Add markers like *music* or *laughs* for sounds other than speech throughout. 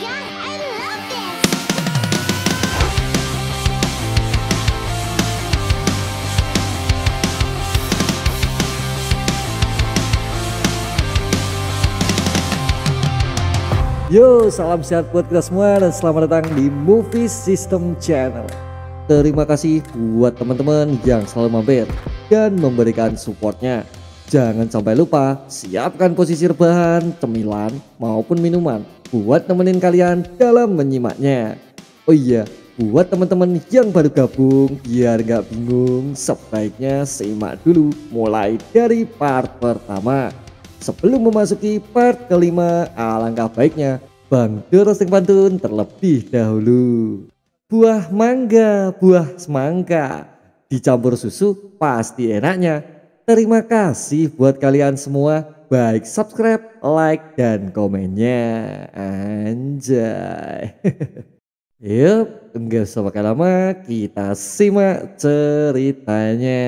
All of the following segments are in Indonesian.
Yo, salam sehat buat kita semua dan selamat datang di Movie System Channel. Terima kasih buat teman-teman yang selalu mampir dan memberikan supportnya. Jangan sampai lupa siapkan posisi rebahan, cemilan maupun minuman buat nemenin kalian dalam menyimaknya. Oh iya, buat teman-teman yang baru gabung biar nggak bingung sebaiknya simak dulu mulai dari part pertama. Sebelum memasuki part kelima, alangkah baiknya bang Dorosing Pantun terlebih dahulu. Buah mangga, buah semangka, dicampur susu pasti enaknya. Terima kasih buat kalian semua baik subscribe, like, dan komennya. Anjay. *laughs* yuk enggak usah pakai lama, kita simak ceritanya.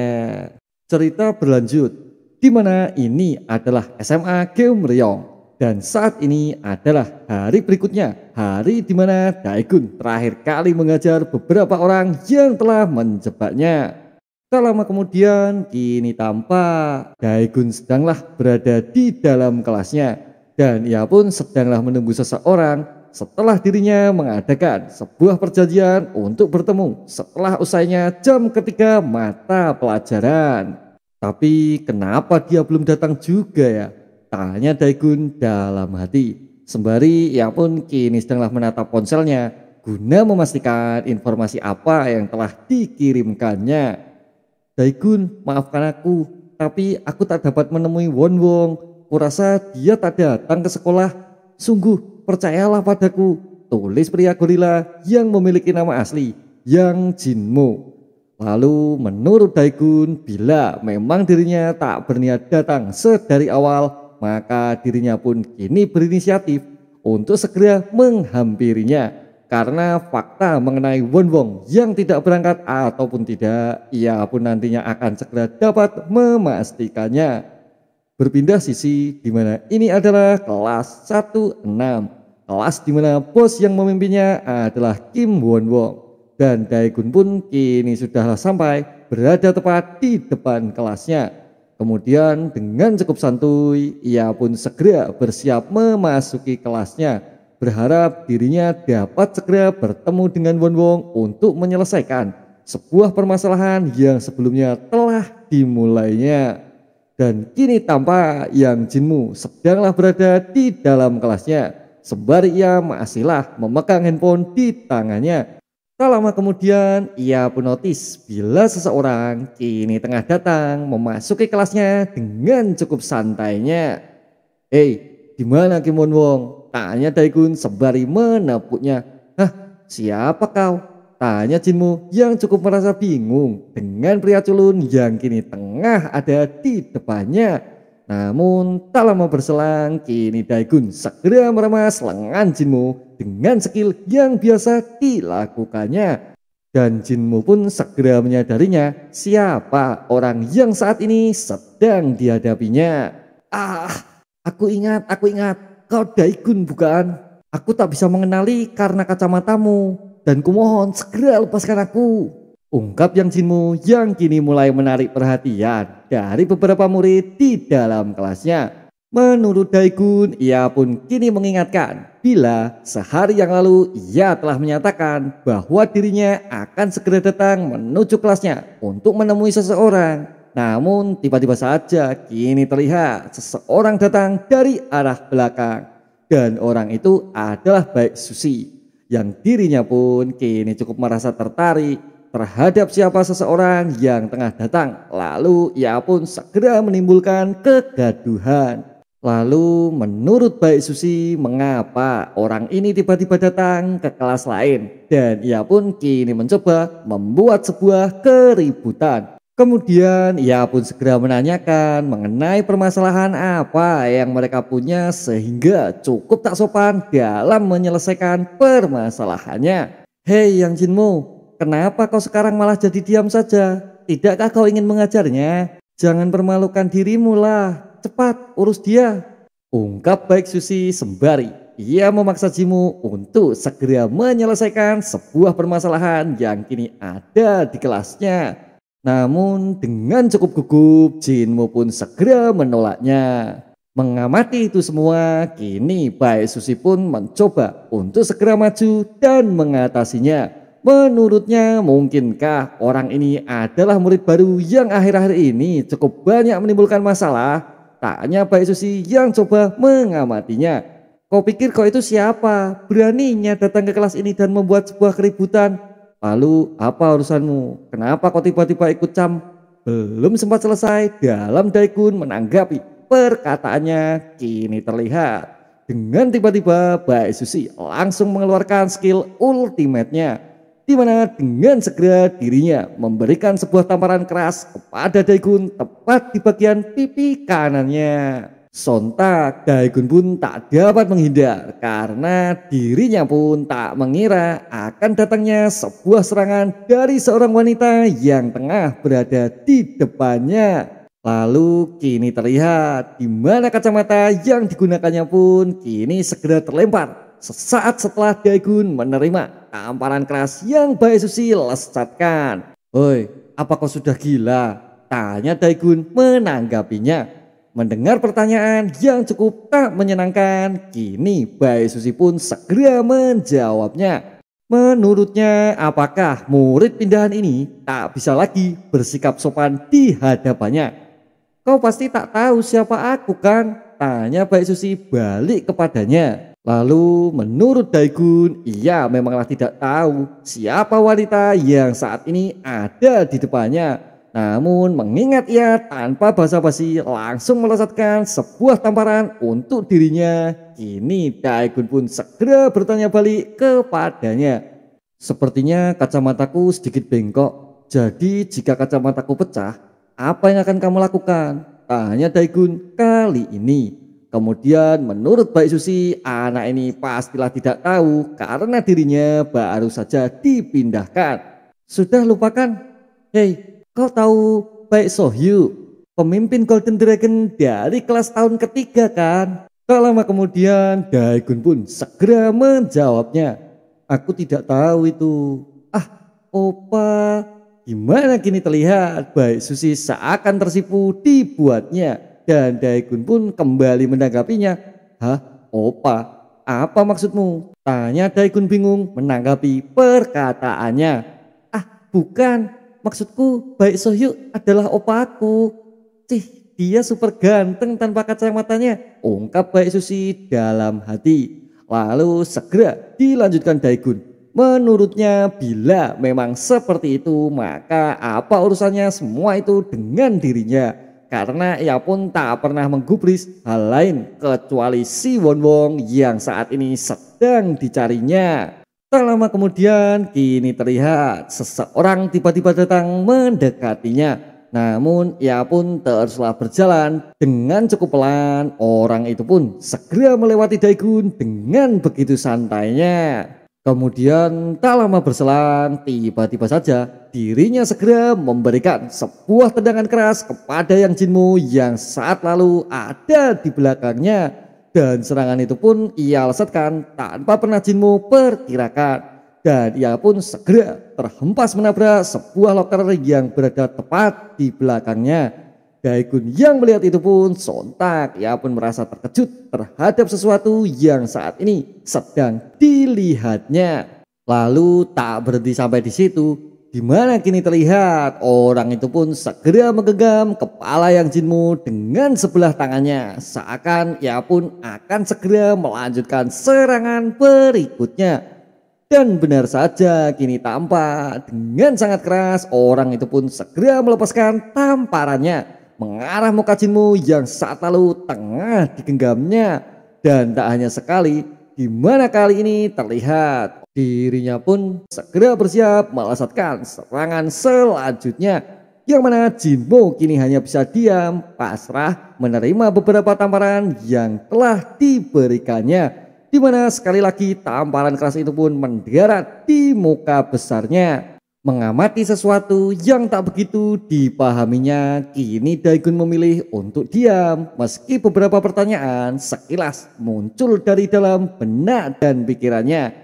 Cerita berlanjut, di mana ini adalah SMA Geumryeong. Dan saat ini adalah hari berikutnya, hari di mana Daegun terakhir kali mengajar beberapa orang yang telah menjebaknya. Tak lama kemudian, kini tampak Daegun sedanglah berada di dalam kelasnya dan ia pun sedanglah menunggu seseorang setelah dirinya mengadakan sebuah perjanjian untuk bertemu setelah usainya jam ketiga mata pelajaran. Tapi kenapa dia belum datang juga ya? Tanya Daegun dalam hati. Sembari ia pun kini sedanglah menatap ponselnya guna memastikan informasi apa yang telah dikirimkannya. Daigun, maafkan aku, tapi aku tak dapat menemui Won Wong. Kurasa dia tak datang ke sekolah. Sungguh, percayalah padaku. Tulis pria gorila yang memiliki nama asli, yang Jinmo. Lalu menurut Daigun, bila memang dirinya tak berniat datang sedari awal, maka dirinya pun kini berinisiatif untuk segera menghampirinya karena fakta mengenai Won Wong yang tidak berangkat ataupun tidak, ia pun nantinya akan segera dapat memastikannya. Berpindah sisi di mana ini adalah kelas 16, kelas di mana bos yang memimpinnya adalah Kim Won Wong. dan Daegun pun kini sudahlah sampai berada tepat di depan kelasnya. Kemudian dengan cukup santuy, ia pun segera bersiap memasuki kelasnya berharap dirinya dapat segera bertemu dengan Won Wong untuk menyelesaikan sebuah permasalahan yang sebelumnya telah dimulainya. Dan kini tampak yang Jinmu sedanglah berada di dalam kelasnya sembari ia masihlah memegang handphone di tangannya. Tak lama kemudian ia pun notis bila seseorang kini tengah datang memasuki kelasnya dengan cukup santainya. Hei, di mana Kim Won Wong? Tanya Daikun sembari menepuknya. Hah, siapa kau? Tanya Jinmu yang cukup merasa bingung dengan pria culun yang kini tengah ada di depannya. Namun tak lama berselang, kini Daikun segera meremas lengan Jinmu dengan skill yang biasa dilakukannya. Dan Jinmu pun segera menyadarinya siapa orang yang saat ini sedang dihadapinya. Ah, aku ingat, aku ingat, Kau daikun bukan? aku tak bisa mengenali karena kacamatamu, dan kumohon segera lepaskan aku. Ungkap Yang Jinmu yang kini mulai menarik perhatian dari beberapa murid di dalam kelasnya. Menurut Daikun, ia pun kini mengingatkan bila sehari yang lalu ia telah menyatakan bahwa dirinya akan segera datang menuju kelasnya untuk menemui seseorang namun tiba-tiba saja kini terlihat seseorang datang dari arah belakang. Dan orang itu adalah baik Susi yang dirinya pun kini cukup merasa tertarik terhadap siapa seseorang yang tengah datang. Lalu ia pun segera menimbulkan kegaduhan. Lalu menurut Baik Susi mengapa orang ini tiba-tiba datang ke kelas lain dan ia pun kini mencoba membuat sebuah keributan. Kemudian ia pun segera menanyakan mengenai permasalahan apa yang mereka punya sehingga cukup tak sopan dalam menyelesaikan permasalahannya. Hei Yang Jinmu, kenapa kau sekarang malah jadi diam saja? Tidakkah kau ingin mengajarnya? Jangan permalukan dirimu lah. Cepat, urus dia. Ungkap baik Susi sembari. Ia memaksa Jimu untuk segera menyelesaikan sebuah permasalahan yang kini ada di kelasnya. Namun dengan cukup gugup, jinmu pun segera menolaknya. Mengamati itu semua, kini baik Susi pun mencoba untuk segera maju dan mengatasinya. Menurutnya mungkinkah orang ini adalah murid baru yang akhir-akhir ini cukup banyak menimbulkan masalah? Tanya baik Susi yang coba mengamatinya. Kau pikir kau itu siapa? Beraninya datang ke kelas ini dan membuat sebuah keributan? Lalu apa urusanmu? Kenapa kau tiba-tiba ikut cam? Belum sempat selesai, dalam Daikun menanggapi perkataannya kini terlihat. Dengan tiba-tiba Bae Susi langsung mengeluarkan skill ultimate-nya. Di mana dengan segera dirinya memberikan sebuah tamparan keras kepada Daikun tepat di bagian pipi kanannya. Sontak Daegun pun tak dapat menghindar karena dirinya pun tak mengira akan datangnya sebuah serangan dari seorang wanita yang tengah berada di depannya. Lalu kini terlihat di mana kacamata yang digunakannya pun kini segera terlempar sesaat setelah Daegun menerima tamparan keras yang Bae Susi lesatkan. Hoi, apa kau sudah gila? Tanya Daegun menanggapinya mendengar pertanyaan yang cukup tak menyenangkan, kini Bayi Susi pun segera menjawabnya. Menurutnya, apakah murid pindahan ini tak bisa lagi bersikap sopan di hadapannya? Kau pasti tak tahu siapa aku kan? Tanya Bayi Susi balik kepadanya. Lalu menurut Daigun, ia memanglah tidak tahu siapa wanita yang saat ini ada di depannya namun mengingat ia tanpa basa-basi langsung melesatkan sebuah tamparan untuk dirinya, kini Daegun pun segera bertanya balik kepadanya. Sepertinya kacamataku sedikit bengkok, jadi jika kacamataku pecah, apa yang akan kamu lakukan? Tanya Daegun kali ini. Kemudian menurut Baik Susi, anak ini pastilah tidak tahu karena dirinya baru saja dipindahkan. Sudah lupakan? Hei, Kau tahu Baik Sohyu, pemimpin Golden Dragon dari kelas tahun ketiga kan? Tak lama kemudian Daegun pun segera menjawabnya. Aku tidak tahu itu. Ah, Opa, gimana kini terlihat? Baik Susi seakan tersipu dibuatnya. Dan Daegun pun kembali menanggapinya. Hah, Opa, apa maksudmu? Tanya Daegun bingung menanggapi perkataannya. Ah, bukan maksudku baik Sohyuk adalah opaku. Cih, dia super ganteng tanpa kacamatanya. Ungkap baik Susi dalam hati. Lalu segera dilanjutkan Daegun. Menurutnya bila memang seperti itu maka apa urusannya semua itu dengan dirinya karena ia pun tak pernah menggubris hal lain kecuali si Won Wong yang saat ini sedang dicarinya. Tak lama kemudian kini terlihat seseorang tiba-tiba datang mendekatinya. Namun ia pun teruslah berjalan dengan cukup pelan. Orang itu pun segera melewati Daikun dengan begitu santainya. Kemudian tak lama berselang tiba-tiba saja dirinya segera memberikan sebuah tendangan keras kepada yang jinmu yang saat lalu ada di belakangnya. Dan serangan itu pun ia lesatkan tanpa pernah jinmu perkirakan. Dan ia pun segera terhempas menabrak sebuah loker yang berada tepat di belakangnya. Daikun yang melihat itu pun sontak, ia pun merasa terkejut terhadap sesuatu yang saat ini sedang dilihatnya. Lalu tak berhenti sampai di situ, Gimana kini terlihat, orang itu pun segera menggenggam kepala yang jinmu dengan sebelah tangannya. Seakan ia pun akan segera melanjutkan serangan berikutnya. Dan benar saja kini tampak dengan sangat keras orang itu pun segera melepaskan tamparannya. Mengarah muka jinmu yang saat lalu tengah digenggamnya. Dan tak hanya sekali, di mana kali ini terlihat Dirinya pun segera bersiap melesatkan serangan selanjutnya yang mana Jinbo kini hanya bisa diam, pasrah, menerima beberapa tamparan yang telah diberikannya. Di mana sekali lagi tamparan keras itu pun mendarat di muka besarnya. Mengamati sesuatu yang tak begitu dipahaminya, kini Daigun memilih untuk diam meski beberapa pertanyaan sekilas muncul dari dalam benak dan pikirannya.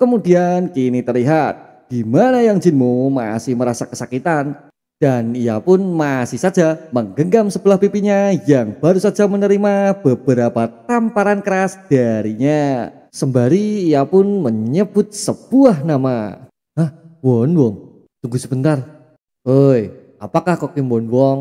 Kemudian kini terlihat di mana yang jinmu masih merasa kesakitan dan ia pun masih saja menggenggam sebelah pipinya yang baru saja menerima beberapa tamparan keras darinya. Sembari ia pun menyebut sebuah nama. Hah, Won Wong, tunggu sebentar. Oi, apakah Kokim Won Wong?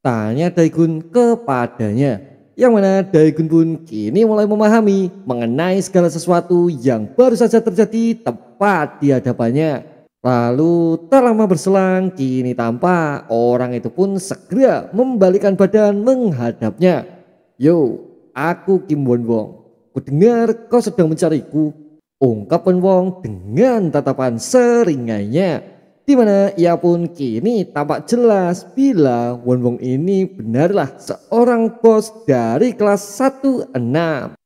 Tanya Daegun kepadanya yang mana Daegun pun kini mulai memahami mengenai segala sesuatu yang baru saja terjadi tepat di hadapannya. Lalu tak lama berselang, kini tampak orang itu pun segera membalikan badan menghadapnya. Yo, aku Kim Won Wong. Kudengar kau sedang mencariku. Ungkap Won Wong dengan tatapan seringainya di mana ia pun kini tampak jelas bila Won Wong ini benarlah seorang bos dari kelas 16.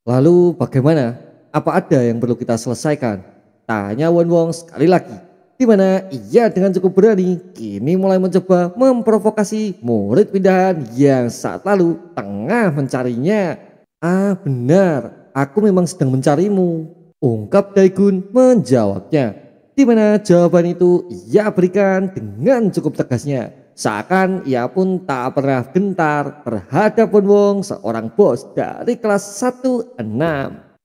Lalu bagaimana? Apa ada yang perlu kita selesaikan? Tanya Won Wong sekali lagi. Di mana ia dengan cukup berani kini mulai mencoba memprovokasi murid pindahan yang saat lalu tengah mencarinya. Ah benar, aku memang sedang mencarimu. Ungkap Daegun menjawabnya di mana jawaban itu ia berikan dengan cukup tegasnya. Seakan ia pun tak pernah gentar terhadap Wong seorang bos dari kelas 1-6.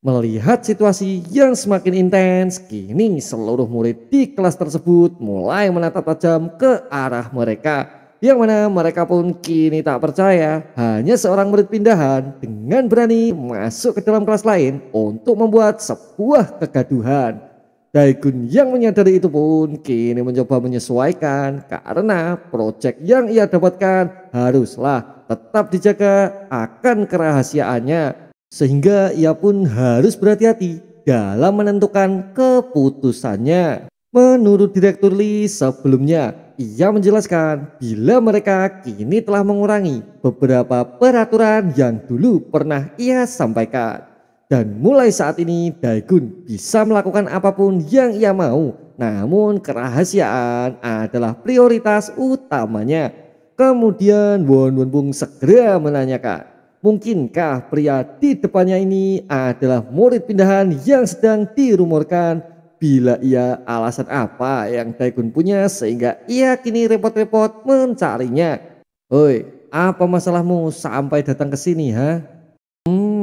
Melihat situasi yang semakin intens, kini seluruh murid di kelas tersebut mulai menatap tajam ke arah mereka. Yang mana mereka pun kini tak percaya hanya seorang murid pindahan dengan berani masuk ke dalam kelas lain untuk membuat sebuah kegaduhan. Daegun yang menyadari itu pun kini mencoba menyesuaikan karena proyek yang ia dapatkan haruslah tetap dijaga akan kerahasiaannya sehingga ia pun harus berhati-hati dalam menentukan keputusannya. Menurut Direktur Lee sebelumnya, ia menjelaskan bila mereka kini telah mengurangi beberapa peraturan yang dulu pernah ia sampaikan. Dan mulai saat ini Daegun bisa melakukan apapun yang ia mau. Namun kerahasiaan adalah prioritas utamanya. Kemudian Won Won Bung segera menanyakan, mungkinkah pria di depannya ini adalah murid pindahan yang sedang dirumorkan bila ia alasan apa yang Daegun punya sehingga ia kini repot-repot mencarinya. Oi, apa masalahmu sampai datang ke sini, ha?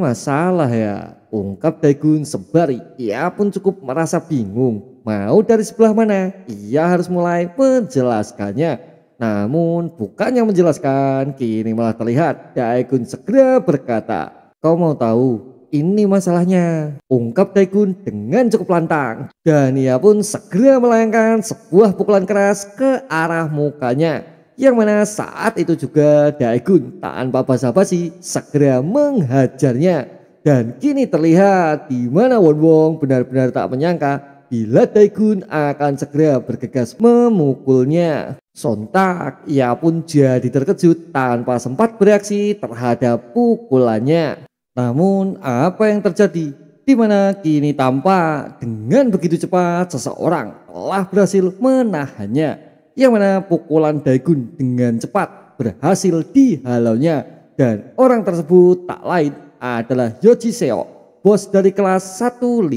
masalah ya. Ungkap Daegun sebari, ia pun cukup merasa bingung. Mau dari sebelah mana? Ia harus mulai menjelaskannya. Namun bukannya menjelaskan, kini malah terlihat Daegun segera berkata, Kau mau tahu, ini masalahnya. Ungkap Daegun dengan cukup lantang. Dan ia pun segera melayangkan sebuah pukulan keras ke arah mukanya yang mana saat itu juga Daegun tanpa basa-basi segera menghajarnya. Dan kini terlihat di mana Won Wong benar-benar tak menyangka bila Daegun akan segera bergegas memukulnya. Sontak ia pun jadi terkejut tanpa sempat bereaksi terhadap pukulannya. Namun apa yang terjadi? Di mana kini tampak dengan begitu cepat seseorang telah berhasil menahannya yang mana pukulan Daegun dengan cepat berhasil dihalaunya dan orang tersebut tak lain adalah Yoji Seo, bos dari kelas 15.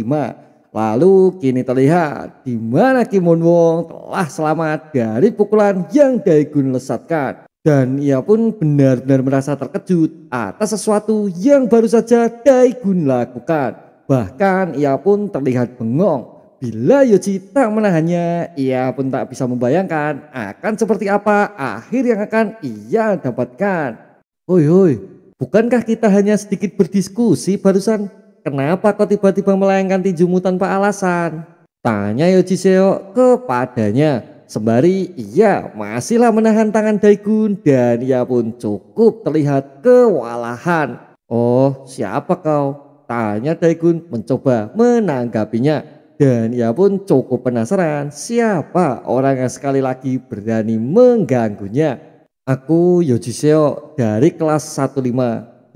Lalu kini terlihat di mana Kim Won Wong telah selamat dari pukulan yang Daegun lesatkan. Dan ia pun benar-benar merasa terkejut atas sesuatu yang baru saja Daegun lakukan. Bahkan ia pun terlihat bengong Bila Yoji ya tak menahannya, ia pun tak bisa membayangkan akan seperti apa akhir yang akan ia dapatkan. Hoi hoi, bukankah kita hanya sedikit berdiskusi barusan? Kenapa kau tiba-tiba melayangkan tinjumu tanpa alasan? Tanya Yoji ya, Seo kepadanya. Sembari ia masihlah menahan tangan Daikun dan ia pun cukup terlihat kewalahan. Oh siapa kau? Tanya Daikun mencoba menanggapinya. Dan ia pun cukup penasaran siapa orang yang sekali lagi berani mengganggunya. Aku Yojiseo dari kelas 15.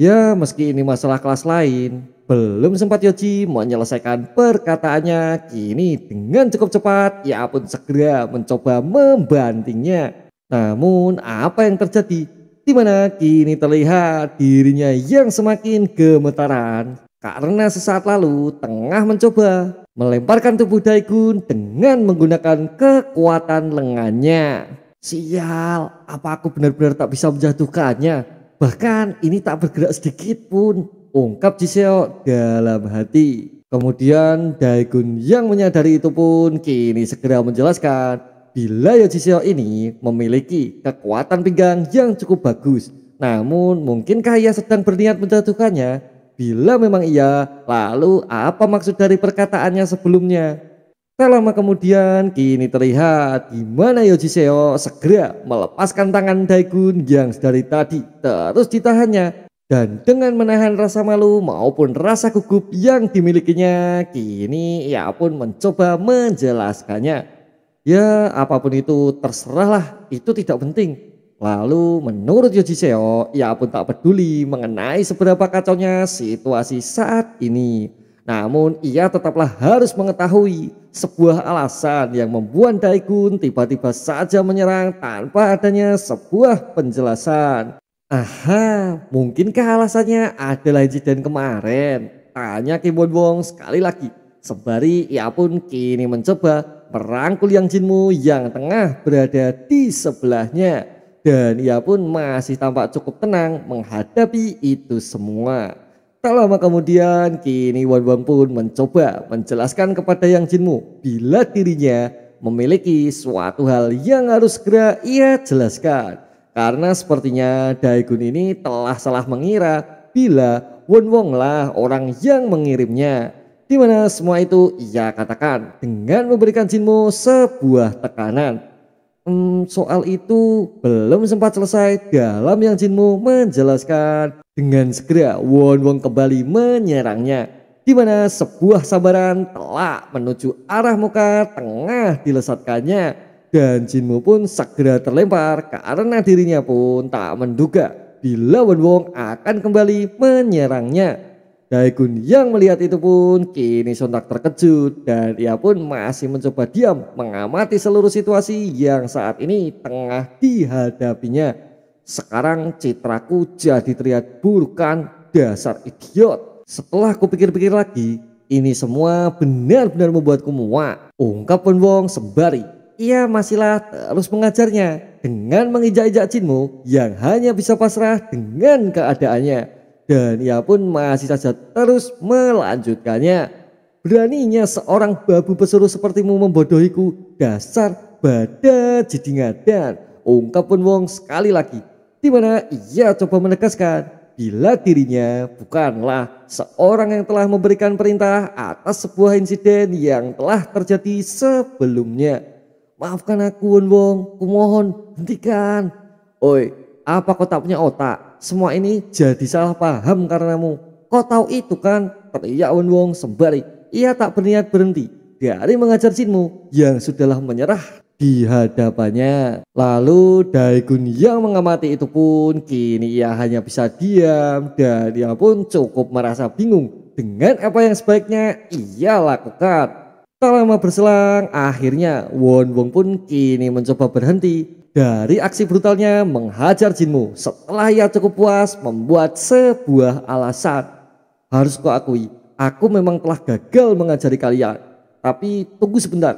Ya meski ini masalah kelas lain, belum sempat Yoji menyelesaikan perkataannya, kini dengan cukup cepat ia pun segera mencoba membantingnya. Namun apa yang terjadi? Di mana kini terlihat dirinya yang semakin gemetaran karena sesaat lalu tengah mencoba melemparkan tubuh Daikun dengan menggunakan kekuatan lengannya. Sial, apa aku benar-benar tak bisa menjatuhkannya? Bahkan ini tak bergerak sedikit pun, ungkap Jiseo dalam hati. Kemudian Daikun yang menyadari itu pun kini segera menjelaskan bila Jiseo ya ini memiliki kekuatan pinggang yang cukup bagus. Namun mungkinkah ia sedang berniat menjatuhkannya? Bila memang iya, lalu apa maksud dari perkataannya sebelumnya? Tak lama kemudian, kini terlihat di mana Yojiseo segera melepaskan tangan Daikun yang dari tadi terus ditahannya. Dan dengan menahan rasa malu maupun rasa gugup yang dimilikinya, kini ia pun mencoba menjelaskannya. Ya apapun itu terserahlah, itu tidak penting. Lalu menurut Yoji Seo, ia pun tak peduli mengenai seberapa kacaunya situasi saat ini. Namun ia tetaplah harus mengetahui sebuah alasan yang membuat Daikun tiba-tiba saja menyerang tanpa adanya sebuah penjelasan. Aha, mungkinkah alasannya adalah insiden kemarin? Tanya Kim Won Wong sekali lagi. Sembari ia pun kini mencoba merangkul yang jinmu yang tengah berada di sebelahnya dan ia pun masih tampak cukup tenang menghadapi itu semua. Tak lama kemudian, kini Wang pun mencoba menjelaskan kepada Yang Jinmu bila dirinya memiliki suatu hal yang harus segera ia jelaskan. Karena sepertinya Daegun ini telah salah mengira bila Wonwong lah orang yang mengirimnya. Di mana semua itu ia katakan dengan memberikan Jinmu sebuah tekanan Hmm, soal itu belum sempat selesai dalam yang Jinmu menjelaskan dengan segera Won Wong kembali menyerangnya di mana sebuah sabaran telah menuju arah muka tengah dilesatkannya dan Jinmu pun segera terlempar karena dirinya pun tak menduga bila Won Wong akan kembali menyerangnya. Daegun yang melihat itu pun kini sontak terkejut dan ia pun masih mencoba diam mengamati seluruh situasi yang saat ini tengah dihadapinya. Sekarang citraku jadi terlihat burkan dasar idiot. Setelah kupikir-pikir lagi, ini semua benar-benar membuatku muak. Ungkap Wong sembari. Ia masihlah terus mengajarnya dengan menginjak-injak Jinmu yang hanya bisa pasrah dengan keadaannya. Dan ia pun masih saja terus melanjutkannya. Beraninya seorang babu pesuruh sepertimu membodohiku dasar badan jadi ngadan. Ungkap pun wong sekali lagi. Di mana ia coba menegaskan bila dirinya bukanlah seorang yang telah memberikan perintah atas sebuah insiden yang telah terjadi sebelumnya. Maafkan aku, Wong, kumohon, hentikan. Oi, apa kau tak punya otak? semua ini jadi salah paham karenamu. Kau tahu itu kan? Teriak Wen Wong sembari. Ia tak berniat berhenti dari mengajar Jinmu yang sudahlah menyerah di hadapannya. Lalu Daegun yang mengamati itu pun kini ia hanya bisa diam dan ia pun cukup merasa bingung dengan apa yang sebaiknya ia lakukan. Tak lama berselang, akhirnya Won Wong pun kini mencoba berhenti dari aksi brutalnya menghajar jinmu. Setelah ia cukup puas membuat sebuah alasan. Harus kau akui, aku memang telah gagal mengajari kalian. Tapi tunggu sebentar.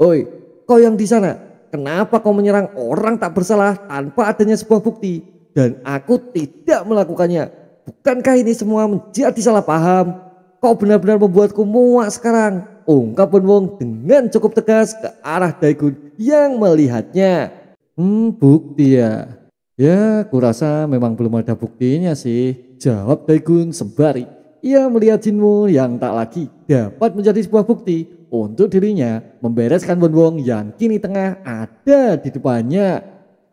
Oi, kau yang di sana, kenapa kau menyerang orang tak bersalah tanpa adanya sebuah bukti? Dan aku tidak melakukannya. Bukankah ini semua menjadi salah paham? Kau benar-benar membuatku muak sekarang. Ungkap Wong dengan cukup tegas ke arah Daegun yang melihatnya. Hmm, bukti ya. Ya, kurasa memang belum ada buktinya sih. Jawab Daegun sembari. Ia melihat Jinmu yang tak lagi dapat menjadi sebuah bukti untuk dirinya membereskan bonbong yang kini tengah ada di depannya.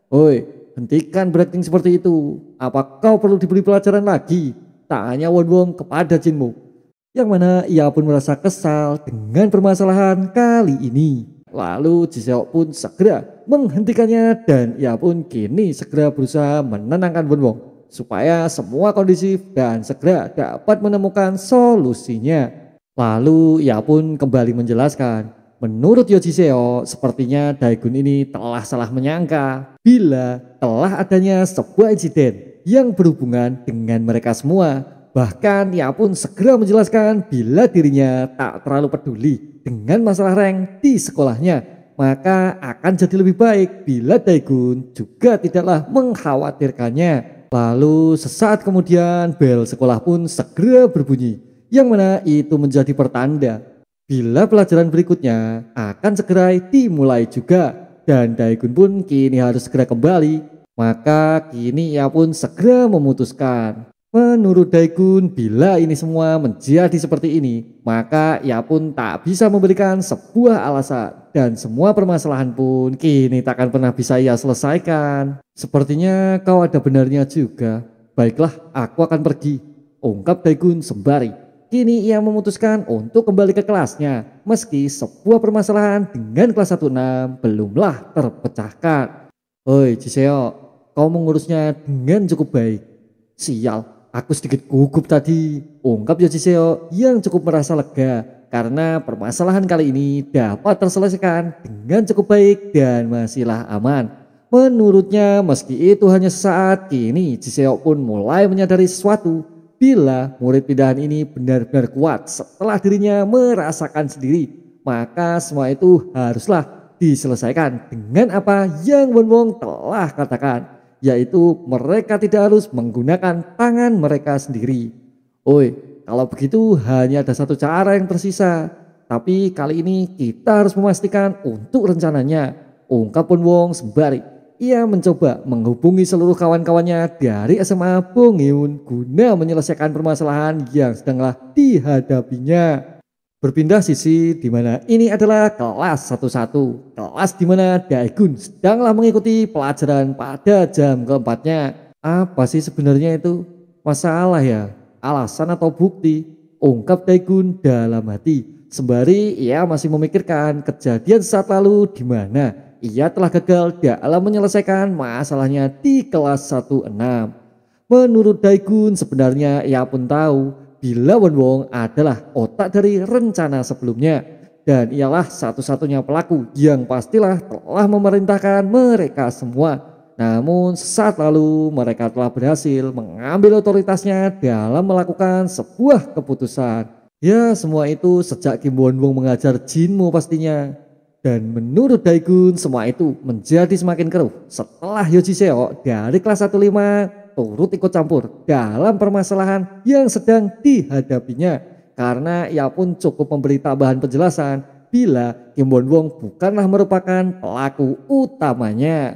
Oi, hentikan berakting seperti itu. Apa kau perlu diberi pelajaran lagi? Tanya Wong kepada Jinmu. Yang mana ia pun merasa kesal dengan permasalahan kali ini. Lalu Jiseok pun segera menghentikannya dan ia pun kini segera berusaha menenangkan Wong supaya semua kondisi dan segera dapat menemukan solusinya. Lalu ia pun kembali menjelaskan, menurut Jiseo, sepertinya Daegun ini telah salah menyangka bila telah adanya sebuah insiden yang berhubungan dengan mereka semua. Bahkan ia pun segera menjelaskan bila dirinya tak terlalu peduli dengan masalah rank di sekolahnya, maka akan jadi lebih baik bila Daegun juga tidaklah mengkhawatirkannya. Lalu sesaat kemudian bel sekolah pun segera berbunyi, yang mana itu menjadi pertanda bila pelajaran berikutnya akan segera dimulai juga. Dan Daegun pun kini harus segera kembali, maka kini ia pun segera memutuskan Menurut Daikun, bila ini semua menjadi seperti ini, maka ia pun tak bisa memberikan sebuah alasan dan semua permasalahan pun kini takkan pernah bisa ia selesaikan. Sepertinya kau ada benarnya juga. Baiklah, aku akan pergi. Ungkap Daikun sembari. Kini ia memutuskan untuk kembali ke kelasnya, meski sebuah permasalahan dengan kelas 16 belumlah terpecahkan. Oi Jiseo, kau mengurusnya dengan cukup baik. Sial, Aku sedikit gugup tadi. Ungkap ya, Seo ya, yang cukup merasa lega karena permasalahan kali ini dapat terselesaikan dengan cukup baik dan masihlah aman. Menurutnya meski itu hanya saat ini, Jiseo ya, pun mulai menyadari sesuatu bila murid pindahan ini benar-benar kuat setelah dirinya merasakan sendiri. Maka semua itu haruslah diselesaikan dengan apa yang Won Wong telah katakan yaitu mereka tidak harus menggunakan tangan mereka sendiri. Oi, kalau begitu hanya ada satu cara yang tersisa. Tapi kali ini kita harus memastikan untuk rencananya. Ungkap pun Wong sembari. Ia mencoba menghubungi seluruh kawan-kawannya dari SMA Bongiun guna menyelesaikan permasalahan yang sedanglah dihadapinya. Berpindah sisi di mana ini adalah kelas satu satu. kelas di mana Daegun sedanglah mengikuti pelajaran pada jam keempatnya. Apa sih sebenarnya itu? Masalah ya, alasan atau bukti? Ungkap Daegun dalam hati, sembari ia masih memikirkan kejadian saat lalu di mana ia telah gagal dalam menyelesaikan masalahnya di kelas satu 16. Menurut Daegun sebenarnya ia pun tahu bila Wong adalah otak dari rencana sebelumnya dan ialah satu-satunya pelaku yang pastilah telah memerintahkan mereka semua. Namun saat lalu mereka telah berhasil mengambil otoritasnya dalam melakukan sebuah keputusan. Ya semua itu sejak Kim Won Wong mengajar Jinmu pastinya. Dan menurut Daegun semua itu menjadi semakin keruh setelah Yoji Seo dari kelas 15 turut ikut campur dalam permasalahan yang sedang dihadapinya karena ia pun cukup memberi tambahan penjelasan bila Kim Bon Wong bukanlah merupakan pelaku utamanya.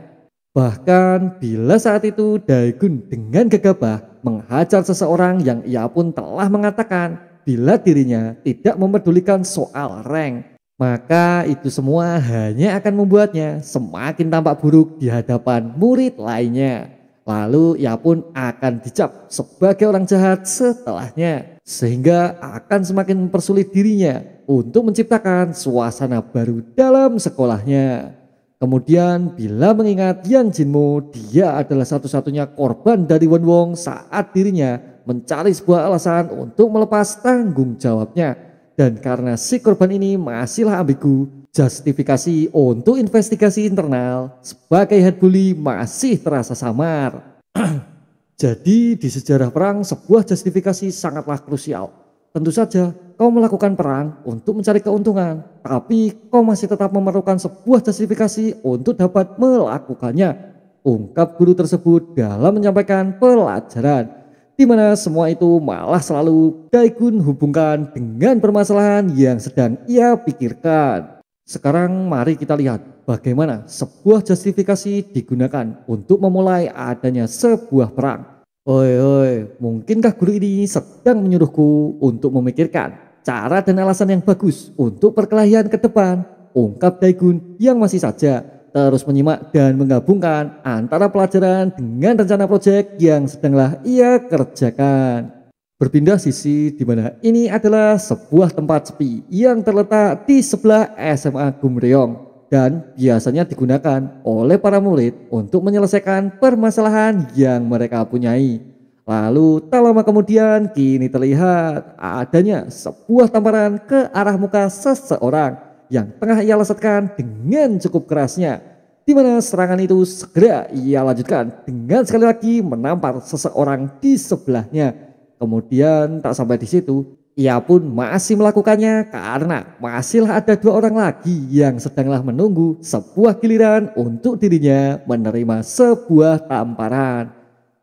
Bahkan bila saat itu Daegun dengan gegabah menghajar seseorang yang ia pun telah mengatakan bila dirinya tidak memedulikan soal rank maka itu semua hanya akan membuatnya semakin tampak buruk di hadapan murid lainnya. Lalu ia pun akan dicap sebagai orang jahat setelahnya, sehingga akan semakin mempersulit dirinya untuk menciptakan suasana baru dalam sekolahnya. Kemudian bila mengingat Yang Jinmu, dia adalah satu-satunya korban dari Wen Wong saat dirinya mencari sebuah alasan untuk melepas tanggung jawabnya. Dan karena si korban ini masihlah ambigu, Justifikasi untuk investigasi internal sebagai head bully masih terasa samar. *clears throat* Jadi di sejarah perang sebuah justifikasi sangatlah krusial. Tentu saja kau melakukan perang untuk mencari keuntungan, tapi kau masih tetap memerlukan sebuah justifikasi untuk dapat melakukannya. Ungkap guru tersebut dalam menyampaikan pelajaran, di mana semua itu malah selalu Daikun hubungkan dengan permasalahan yang sedang ia pikirkan. Sekarang mari kita lihat bagaimana sebuah justifikasi digunakan untuk memulai adanya sebuah perang. Oi, oi, mungkinkah guru ini sedang menyuruhku untuk memikirkan cara dan alasan yang bagus untuk perkelahian ke depan? Ungkap Daigun yang masih saja terus menyimak dan menggabungkan antara pelajaran dengan rencana proyek yang sedanglah ia kerjakan. Berpindah sisi di mana ini adalah sebuah tempat sepi yang terletak di sebelah SMA Gumreong dan biasanya digunakan oleh para murid untuk menyelesaikan permasalahan yang mereka punyai. Lalu tak lama kemudian kini terlihat adanya sebuah tamparan ke arah muka seseorang yang tengah ia lesatkan dengan cukup kerasnya. Di mana serangan itu segera ia lanjutkan dengan sekali lagi menampar seseorang di sebelahnya Kemudian tak sampai di situ, ia pun masih melakukannya karena masih ada dua orang lagi yang sedanglah menunggu sebuah giliran untuk dirinya menerima sebuah tamparan.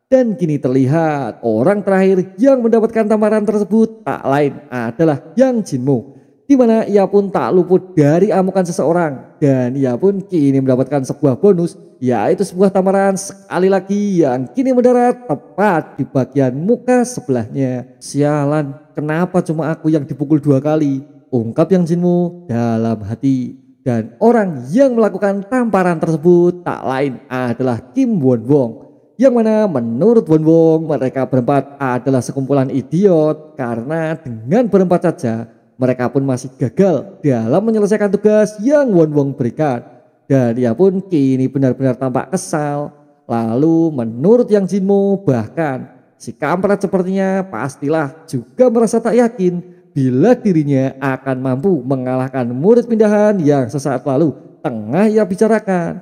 Dan kini terlihat orang terakhir yang mendapatkan tamparan tersebut tak lain adalah Yang Jinmu di mana ia pun tak luput dari amukan seseorang dan ia pun kini mendapatkan sebuah bonus yaitu sebuah tamaran sekali lagi yang kini mendarat tepat di bagian muka sebelahnya. Sialan, kenapa cuma aku yang dipukul dua kali? Ungkap yang jinmu dalam hati. Dan orang yang melakukan tamparan tersebut tak lain adalah Kim Won Wong. Yang mana menurut Won Wong mereka berempat adalah sekumpulan idiot karena dengan berempat saja mereka pun masih gagal dalam menyelesaikan tugas yang Won Wong berikan. Dan ia pun kini benar-benar tampak kesal. Lalu menurut Yang Jinmu bahkan si kampret sepertinya pastilah juga merasa tak yakin bila dirinya akan mampu mengalahkan murid pindahan yang sesaat lalu tengah ia bicarakan.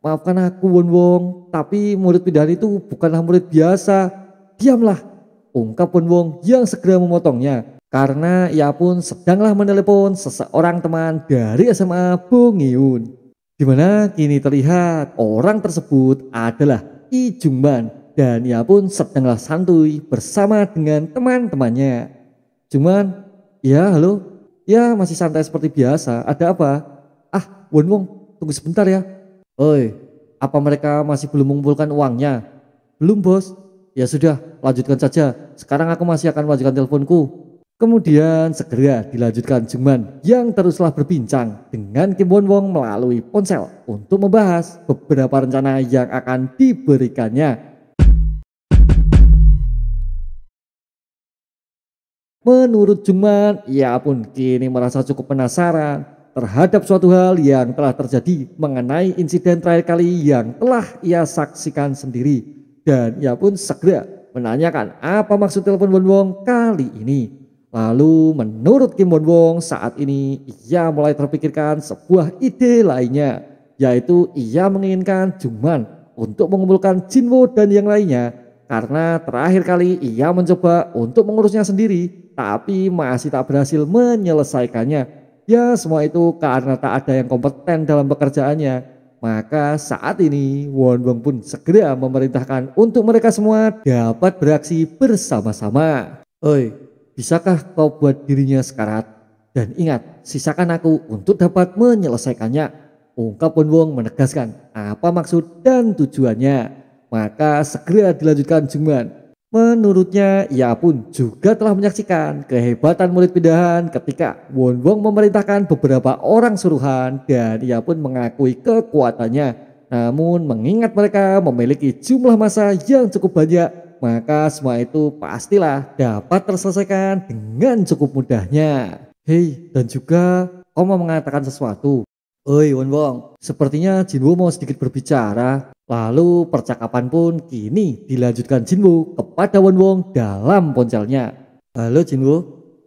Maafkan aku Won Wong, tapi murid pindahan itu bukanlah murid biasa. Diamlah, ungkap Won Wong yang segera memotongnya karena ia pun sedanglah menelepon seseorang teman dari SMA Bongiun. Di mana kini terlihat orang tersebut adalah I Jungban dan ia pun sedanglah santuy bersama dengan teman-temannya. Cuman, ya halo, ya masih santai seperti biasa, ada apa? Ah, Won Wong, tunggu sebentar ya. Oi, apa mereka masih belum mengumpulkan uangnya? Belum bos. Ya sudah, lanjutkan saja. Sekarang aku masih akan melanjutkan teleponku. Kemudian segera dilanjutkan Jungman yang teruslah berbincang dengan Kim Won Wong melalui ponsel untuk membahas beberapa rencana yang akan diberikannya. Menurut Jungman, ia pun kini merasa cukup penasaran terhadap suatu hal yang telah terjadi mengenai insiden terakhir kali yang telah ia saksikan sendiri. Dan ia pun segera menanyakan apa maksud telepon Won Wong kali ini. Lalu menurut Kim Won Wong saat ini ia mulai terpikirkan sebuah ide lainnya yaitu ia menginginkan Juman untuk mengumpulkan Jinwo dan yang lainnya karena terakhir kali ia mencoba untuk mengurusnya sendiri tapi masih tak berhasil menyelesaikannya. Ya semua itu karena tak ada yang kompeten dalam pekerjaannya. Maka saat ini Won Wong pun segera memerintahkan untuk mereka semua dapat beraksi bersama-sama. Oi, Bisakah kau buat dirinya sekarat? Dan ingat, sisakan aku untuk dapat menyelesaikannya. Ungkap Bon Wong menegaskan apa maksud dan tujuannya. Maka segera dilanjutkan Jungman. Menurutnya, ia pun juga telah menyaksikan kehebatan murid pindahan ketika Wong memerintahkan beberapa orang suruhan dan ia pun mengakui kekuatannya. Namun mengingat mereka memiliki jumlah masa yang cukup banyak maka semua itu pastilah dapat terselesaikan dengan cukup mudahnya. Hei, dan juga kau mau mengatakan sesuatu. Oi Won Wong, sepertinya Jinwo mau sedikit berbicara. Lalu percakapan pun kini dilanjutkan Jinwo kepada Won Wong dalam ponselnya. Halo Jinwo,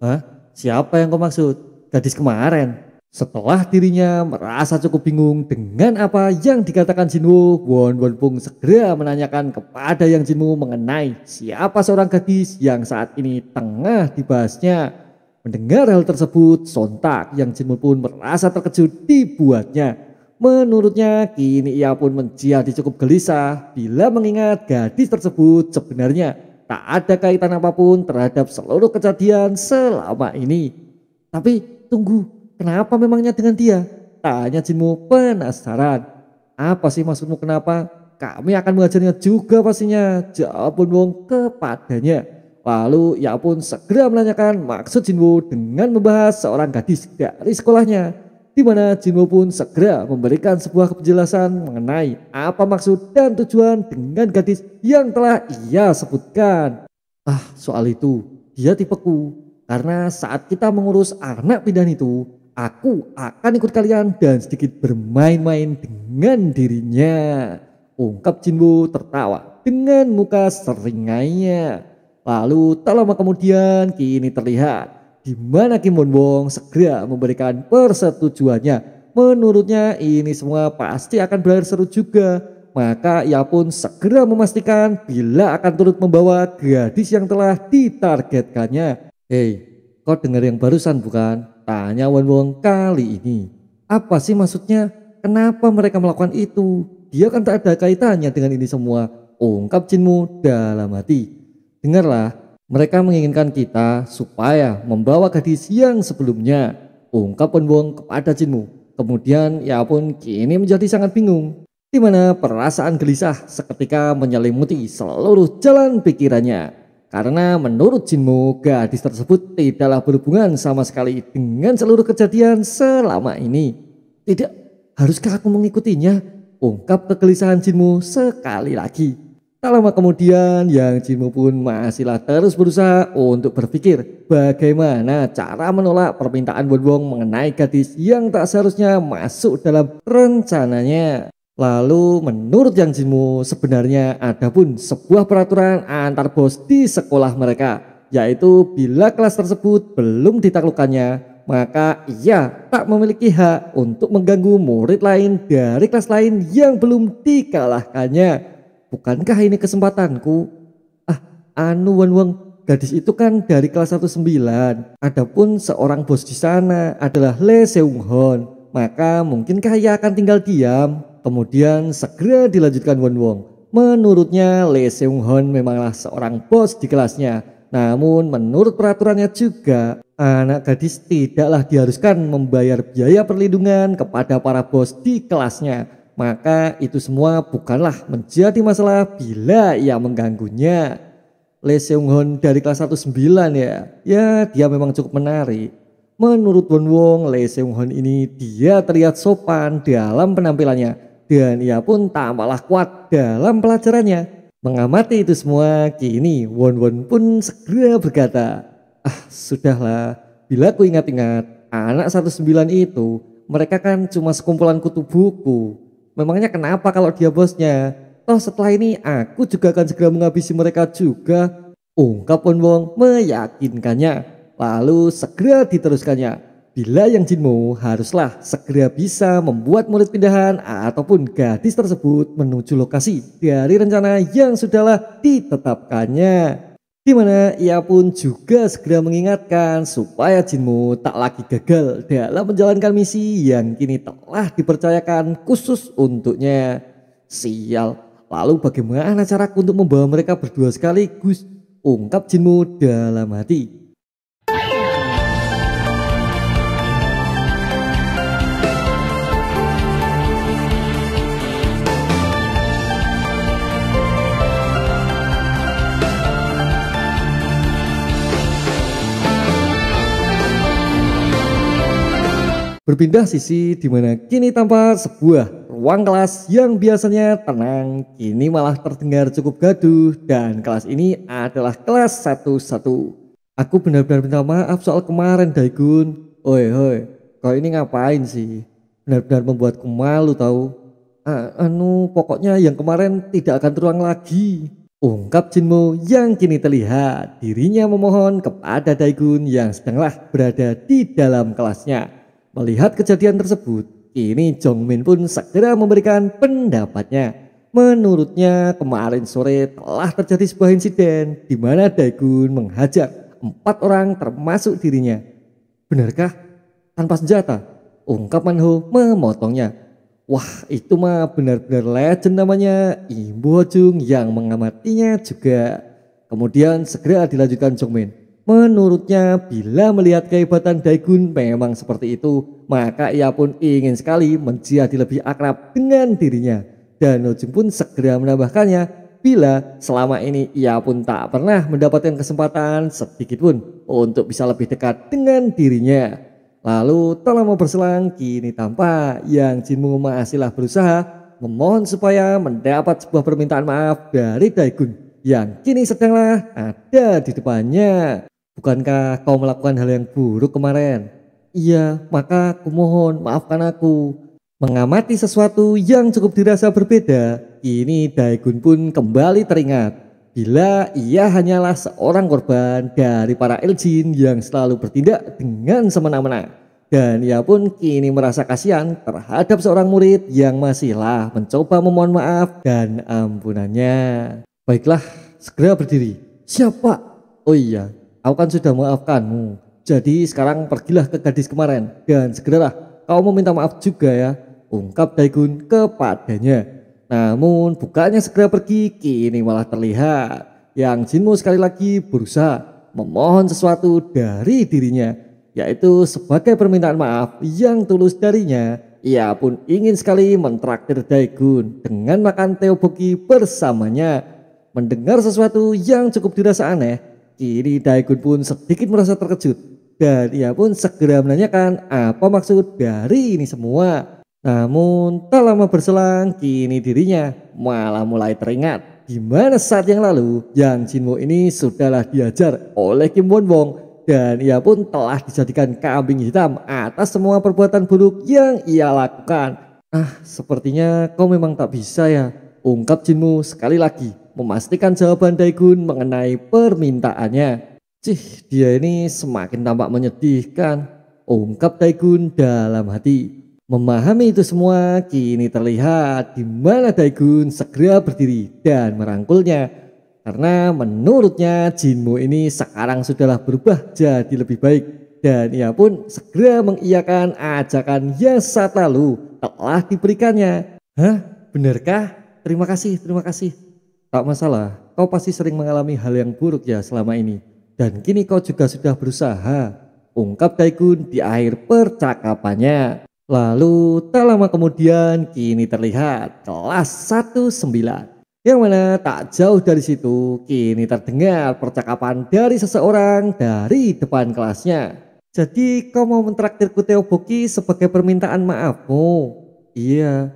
Hah? siapa yang kau maksud? Gadis kemarin. Setelah dirinya merasa cukup bingung dengan apa yang dikatakan Jinwoo, Won Wonpung segera menanyakan kepada Yang Jinwoo mengenai siapa seorang gadis yang saat ini tengah dibahasnya. Mendengar hal tersebut, sontak Yang Jinwoo pun merasa terkejut dibuatnya. Menurutnya kini ia pun menjadi cukup gelisah bila mengingat gadis tersebut sebenarnya tak ada kaitan apapun terhadap seluruh kejadian selama ini. Tapi tunggu, Kenapa memangnya dengan dia? Tanya Jinmu penasaran. Apa sih maksudmu kenapa? Kami akan mengajarnya juga pastinya. Jawab Wong kepadanya. Lalu ia pun segera menanyakan maksud Jinwo dengan membahas seorang gadis dari sekolahnya. Di mana Jinwo pun segera memberikan sebuah penjelasan mengenai apa maksud dan tujuan dengan gadis yang telah ia sebutkan. Ah soal itu, dia tipeku. Karena saat kita mengurus anak pindahan itu, Aku akan ikut kalian dan sedikit bermain-main dengan dirinya. Ungkap Jinwo tertawa dengan muka seringainya. Lalu tak lama kemudian kini terlihat di mana Kim Won Wong segera memberikan persetujuannya. Menurutnya ini semua pasti akan berakhir seru juga maka ia pun segera memastikan bila akan turut membawa gadis yang telah ditargetkannya. Hei, kau dengar yang barusan bukan? Tanya Wen Wong kali ini. Apa sih maksudnya? Kenapa mereka melakukan itu? Dia kan tak ada kaitannya dengan ini semua. Ungkap Jinmu dalam hati. Dengarlah, mereka menginginkan kita supaya membawa gadis yang sebelumnya. Ungkap Wen Wong kepada Jinmu. Kemudian ia ya pun kini menjadi sangat bingung. Di mana perasaan gelisah seketika menyelimuti seluruh jalan pikirannya. Karena menurut jinmu, gadis tersebut tidaklah berhubungan sama sekali dengan seluruh kejadian selama ini. Tidak, haruskah aku mengikutinya? Ungkap kegelisahan jinmu sekali lagi. Tak lama kemudian, yang jinmu pun masihlah terus berusaha untuk berpikir bagaimana cara menolak permintaan Bonbong mengenai gadis yang tak seharusnya masuk dalam rencananya. Lalu menurut yang jemu sebenarnya ada pun sebuah peraturan antar bos di sekolah mereka yaitu bila kelas tersebut belum ditaklukannya, maka ia tak memiliki hak untuk mengganggu murid lain dari kelas lain yang belum dikalahkannya. Bukankah ini kesempatanku? Ah, anu wen wen gadis itu kan dari kelas 19. Adapun seorang bos di sana adalah Le Seung Hon, maka mungkinkah ia akan tinggal diam? Kemudian segera dilanjutkan Won Wong. Menurutnya Lee Seung Hon memanglah seorang bos di kelasnya. Namun menurut peraturannya juga anak gadis tidaklah diharuskan membayar biaya perlindungan kepada para bos di kelasnya. Maka itu semua bukanlah menjadi masalah bila ia mengganggunya. Lee Seung Hon dari kelas 19 ya. Ya dia memang cukup menarik. Menurut Won Wong, Lee Seung Hon ini dia terlihat sopan dalam penampilannya dan ia pun tak malah kuat dalam pelajarannya. Mengamati itu semua, kini Won Won pun segera berkata, Ah, sudahlah, bila ku ingat-ingat, anak 19 itu, mereka kan cuma sekumpulan kutu buku. Memangnya kenapa kalau dia bosnya? Toh setelah ini aku juga akan segera menghabisi mereka juga. Ungkap Won Won meyakinkannya, lalu segera diteruskannya. Bila yang jinmu haruslah segera bisa membuat murid pindahan ataupun gadis tersebut menuju lokasi dari rencana yang sudahlah ditetapkannya. Di mana ia pun juga segera mengingatkan supaya jinmu tak lagi gagal dalam menjalankan misi yang kini telah dipercayakan khusus untuknya. Sial, lalu bagaimana cara untuk membawa mereka berdua sekaligus? Ungkap jinmu dalam hati. Berpindah sisi di mana kini tampak sebuah ruang kelas yang biasanya tenang, kini malah terdengar cukup gaduh dan kelas ini adalah kelas satu satu. Aku benar-benar minta maaf soal kemarin Daigun. Oi oi, kau ini ngapain sih? Benar-benar membuatku malu tahu. anu, pokoknya yang kemarin tidak akan terulang lagi. Ungkap Jinmo yang kini terlihat dirinya memohon kepada Daigun yang sedanglah berada di dalam kelasnya Melihat kejadian tersebut, kini Jong Min pun segera memberikan pendapatnya. Menurutnya kemarin sore telah terjadi sebuah insiden di mana Daegun menghajar empat orang termasuk dirinya. Benarkah? Tanpa senjata? Ungkap Manho memotongnya. Wah itu mah benar-benar legend namanya Ibu Hojung yang mengamatinya juga. Kemudian segera dilanjutkan Jong Min. Menurutnya, bila melihat kehebatan Daegun memang seperti itu, maka ia pun ingin sekali menjadi lebih akrab dengan dirinya. Dan Nojin pun segera menambahkannya, bila selama ini ia pun tak pernah mendapatkan kesempatan sedikit pun untuk bisa lebih dekat dengan dirinya. Lalu tak lama berselang, kini tampak yang Jinmu masihlah berusaha memohon supaya mendapat sebuah permintaan maaf dari Daegun yang kini sedanglah ada di depannya. Bukankah kau melakukan hal yang buruk kemarin? Iya, maka aku mohon maafkan aku. Mengamati sesuatu yang cukup dirasa berbeda, kini Daegun pun kembali teringat. Bila ia hanyalah seorang korban dari para Eljin yang selalu bertindak dengan semena-mena. Dan ia pun kini merasa kasihan terhadap seorang murid yang masihlah mencoba memohon maaf dan ampunannya. Baiklah, segera berdiri. Siapa? Oh iya, Aku kan sudah memaafkanmu. Jadi sekarang pergilah ke gadis kemarin dan segeralah kau meminta maaf juga ya. Ungkap Daikun kepadanya. Namun bukannya segera pergi kini malah terlihat. Yang Jinmu sekali lagi berusaha memohon sesuatu dari dirinya. Yaitu sebagai permintaan maaf yang tulus darinya. Ia pun ingin sekali mentraktir Daikun dengan makan teoboki bersamanya. Mendengar sesuatu yang cukup dirasa aneh, Kini Daegun pun sedikit merasa terkejut dan ia pun segera menanyakan apa maksud dari ini semua. Namun tak lama berselang kini dirinya malah mulai teringat di mana saat yang lalu Yang Jinwo ini sudahlah diajar oleh Kim Won Wong dan ia pun telah dijadikan kambing hitam atas semua perbuatan buruk yang ia lakukan. Ah, sepertinya kau memang tak bisa ya, ungkap Jinmu sekali lagi memastikan jawaban Daegun mengenai permintaannya. Cih, dia ini semakin tampak menyedihkan, ungkap Daegun dalam hati. Memahami itu semua, kini terlihat di mana Daegun segera berdiri dan merangkulnya. Karena menurutnya Jinmu ini sekarang sudahlah berubah jadi lebih baik. Dan ia pun segera mengiyakan ajakan yang saat lalu telah diberikannya. Hah? Benarkah? Terima kasih, terima kasih. Tak masalah, kau pasti sering mengalami hal yang buruk ya selama ini. Dan kini kau juga sudah berusaha, ungkap Daikun di akhir percakapannya. Lalu tak lama kemudian kini terlihat kelas 19. Yang mana tak jauh dari situ kini terdengar percakapan dari seseorang dari depan kelasnya. Jadi kau mau mentraktirku Teoboki sebagai permintaan maafmu? Iya,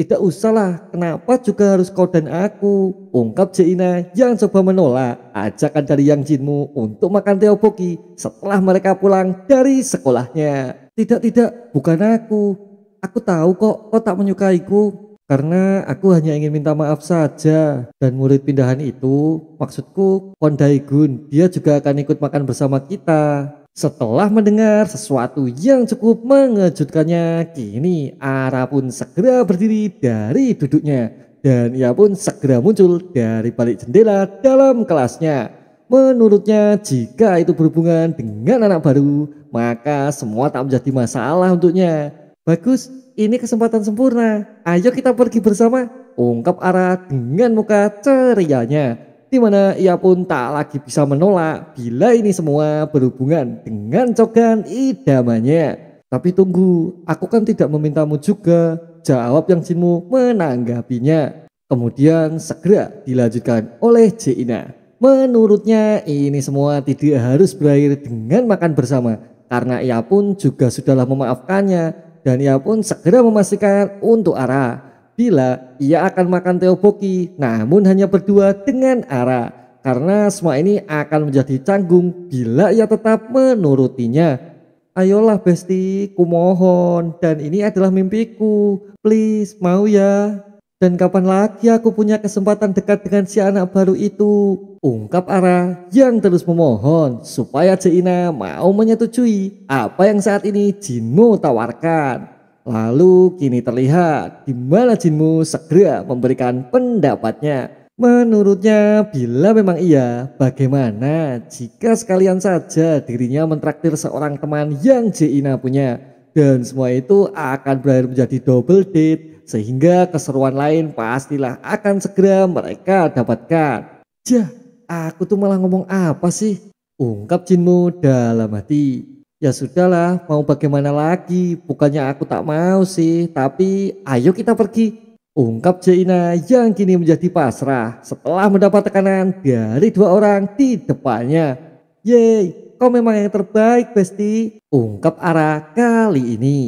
tidak usahlah, kenapa juga harus kau dan aku? Ungkap Jaina yang coba menolak ajakan dari Yang Jinmu untuk makan teoboki setelah mereka pulang dari sekolahnya. Tidak, tidak, bukan aku. Aku tahu kok kau tak menyukaiku. Karena aku hanya ingin minta maaf saja. Dan murid pindahan itu, maksudku, Gun dia juga akan ikut makan bersama kita. Setelah mendengar sesuatu yang cukup mengejutkannya, kini Ara pun segera berdiri dari duduknya dan ia pun segera muncul dari balik jendela dalam kelasnya. Menurutnya jika itu berhubungan dengan anak baru, maka semua tak menjadi masalah untuknya. Bagus, ini kesempatan sempurna. Ayo kita pergi bersama, ungkap Ara dengan muka cerianya di mana ia pun tak lagi bisa menolak bila ini semua berhubungan dengan cogan idamannya. Tapi tunggu, aku kan tidak memintamu juga, jawab yang Jinmu menanggapinya. Kemudian segera dilanjutkan oleh Jina. Menurutnya ini semua tidak harus berakhir dengan makan bersama karena ia pun juga sudahlah memaafkannya dan ia pun segera memastikan untuk arah bila ia akan makan teoboki namun hanya berdua dengan Ara karena semua ini akan menjadi canggung bila ia tetap menurutinya. Ayolah Besti, kumohon dan ini adalah mimpiku, please mau ya. Dan kapan lagi aku punya kesempatan dekat dengan si anak baru itu? Ungkap Ara yang terus memohon supaya Jeina mau menyetujui apa yang saat ini Jinmu tawarkan. Lalu kini terlihat di mana jinmu segera memberikan pendapatnya. Menurutnya, bila memang iya, bagaimana jika sekalian saja dirinya mentraktir seorang teman yang Jina punya? Dan semua itu akan berakhir menjadi double date, sehingga keseruan lain pastilah akan segera mereka dapatkan. Jah, aku tuh malah ngomong apa sih? Ungkap Jinmu dalam hati. Ya sudahlah, mau bagaimana lagi? Bukannya aku tak mau sih, tapi ayo kita pergi. Ungkap Jaina yang kini menjadi pasrah setelah mendapat tekanan dari dua orang di depannya. Yeay, kau memang yang terbaik, Besti. Ungkap Ara kali ini.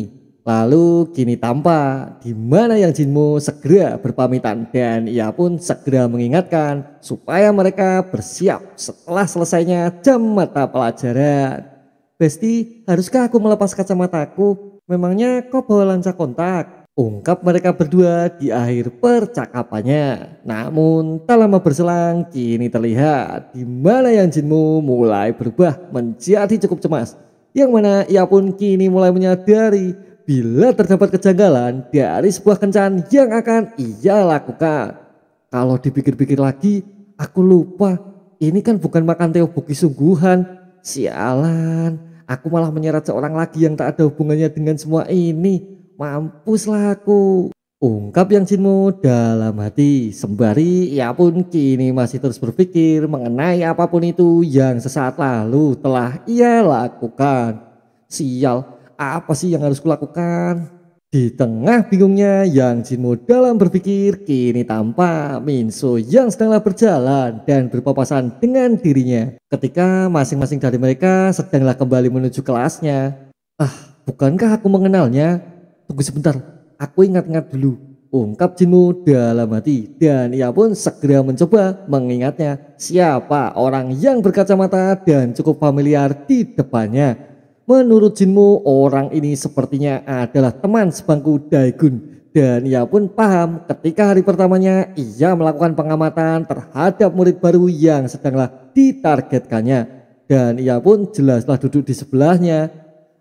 Lalu kini tampak di mana yang Jinmu segera berpamitan dan ia pun segera mengingatkan supaya mereka bersiap setelah selesainya jam mata pelajaran. Besti, haruskah aku melepas kacamataku? Memangnya kau bawa lancar kontak? Ungkap mereka berdua di akhir percakapannya. Namun, tak lama berselang, kini terlihat di mana yang jinmu mulai berubah menjadi cukup cemas. Yang mana ia pun kini mulai menyadari bila terdapat kejanggalan dari sebuah kencan yang akan ia lakukan. Kalau dipikir-pikir lagi, aku lupa ini kan bukan makan teo sungguhan. Sialan, aku malah menyeret seorang lagi yang tak ada hubungannya dengan semua ini. Mampuslah aku. Ungkap yang Jinmu dalam hati, sembari ia ya pun kini masih terus berpikir mengenai apapun itu yang sesaat lalu telah ia lakukan. Sial, apa sih yang harus kulakukan? Di tengah bingungnya, Yang Jinmu dalam berpikir kini tampak Minso yang sedanglah berjalan dan berpapasan dengan dirinya ketika masing-masing dari mereka sedanglah kembali menuju kelasnya. Ah, bukankah aku mengenalnya? Tunggu sebentar, aku ingat-ingat dulu. Ungkap Jinmu dalam hati dan ia pun segera mencoba mengingatnya siapa orang yang berkacamata dan cukup familiar di depannya Menurut Jinmu, orang ini sepertinya adalah teman sebangku Daegun. Dan ia pun paham ketika hari pertamanya ia melakukan pengamatan terhadap murid baru yang sedanglah ditargetkannya. Dan ia pun jelaslah duduk di sebelahnya.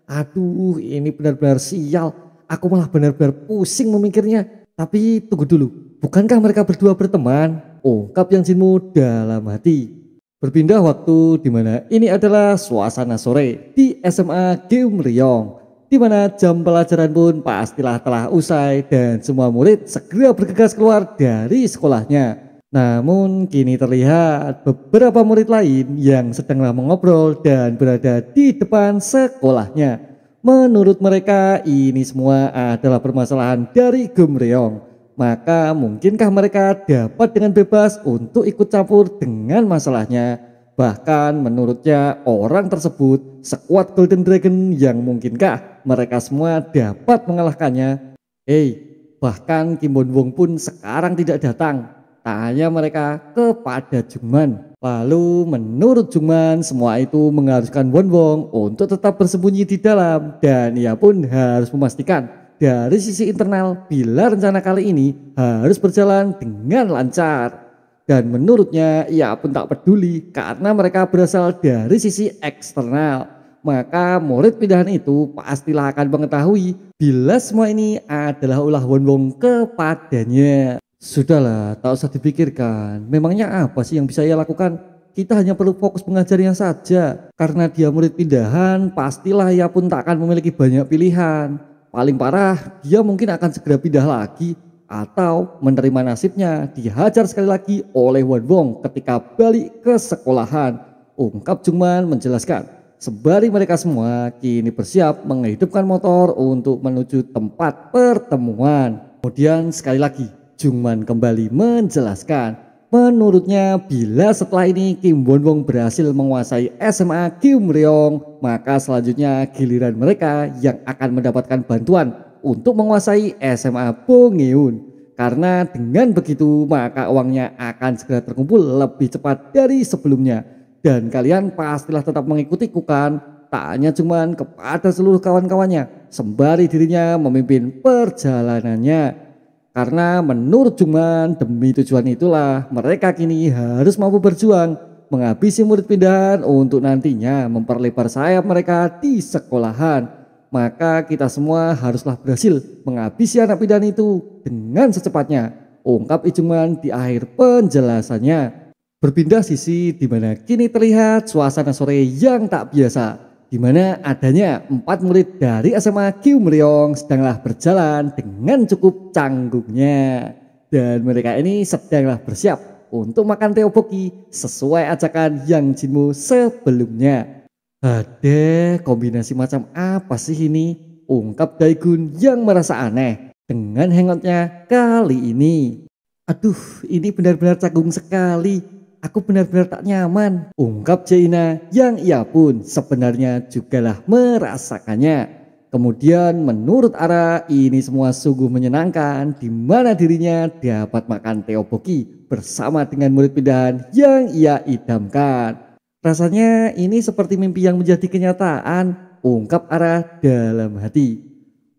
Aduh ini benar-benar sial, aku malah benar-benar pusing memikirnya. Tapi tunggu dulu, bukankah mereka berdua berteman? Ungkap yang Jinmu dalam hati. Berpindah waktu di mana ini adalah suasana sore di SMA Gium Riong, di mana jam pelajaran pun pastilah telah usai dan semua murid segera bergegas keluar dari sekolahnya. Namun kini terlihat beberapa murid lain yang sedanglah mengobrol dan berada di depan sekolahnya. Menurut mereka ini semua adalah permasalahan dari Gium Riong maka mungkinkah mereka dapat dengan bebas untuk ikut campur dengan masalahnya? Bahkan menurutnya orang tersebut sekuat Golden Dragon yang mungkinkah mereka semua dapat mengalahkannya? Hei, bahkan Kim Bon Wong pun sekarang tidak datang. Tanya mereka kepada Jungman. Lalu menurut Jungman semua itu mengharuskan Won Wong untuk tetap bersembunyi di dalam dan ia pun harus memastikan dari sisi internal bila rencana kali ini harus berjalan dengan lancar. Dan menurutnya ia pun tak peduli karena mereka berasal dari sisi eksternal maka murid pindahan itu pastilah akan mengetahui bila semua ini adalah ulah Wong kepadanya. Sudahlah, tak usah dipikirkan. Memangnya apa sih yang bisa ia lakukan? Kita hanya perlu fokus mengajarinya saja. Karena dia murid pindahan, pastilah ia pun tak akan memiliki banyak pilihan paling parah dia mungkin akan segera pindah lagi atau menerima nasibnya dihajar sekali lagi oleh Wan Wong ketika balik ke sekolahan. Ungkap Jungman menjelaskan, sembari mereka semua kini bersiap menghidupkan motor untuk menuju tempat pertemuan. Kemudian sekali lagi Jungman kembali menjelaskan Menurutnya, bila setelah ini Kim Won Wong berhasil menguasai SMA Kim Ryong, maka selanjutnya giliran mereka yang akan mendapatkan bantuan untuk menguasai SMA Bong Bongeun. Karena dengan begitu maka uangnya akan segera terkumpul lebih cepat dari sebelumnya. Dan kalian pastilah tetap mengikuti Kukan, tak hanya cuman kepada seluruh kawan-kawannya, sembari dirinya memimpin perjalanannya. Karena menurut Juman demi tujuan itulah mereka kini harus mampu berjuang menghabisi murid pindahan untuk nantinya memperlebar sayap mereka di sekolahan. Maka kita semua haruslah berhasil menghabisi anak pindahan itu dengan secepatnya. Ungkap Ijungman di akhir penjelasannya. Berpindah sisi di mana kini terlihat suasana sore yang tak biasa di mana adanya empat murid dari SMA Q Meriong sedanglah berjalan dengan cukup canggungnya. Dan mereka ini sedanglah bersiap untuk makan teopoki sesuai ajakan yang Jinmu sebelumnya. Ada kombinasi macam apa sih ini? Ungkap Daigun yang merasa aneh dengan hangoutnya kali ini. Aduh, ini benar-benar canggung sekali Aku benar-benar tak nyaman, ungkap Jaina yang ia pun sebenarnya jugalah merasakannya. Kemudian menurut Ara ini semua sungguh menyenangkan di mana dirinya dapat makan teoboki bersama dengan murid pindahan yang ia idamkan. Rasanya ini seperti mimpi yang menjadi kenyataan, ungkap Ara dalam hati.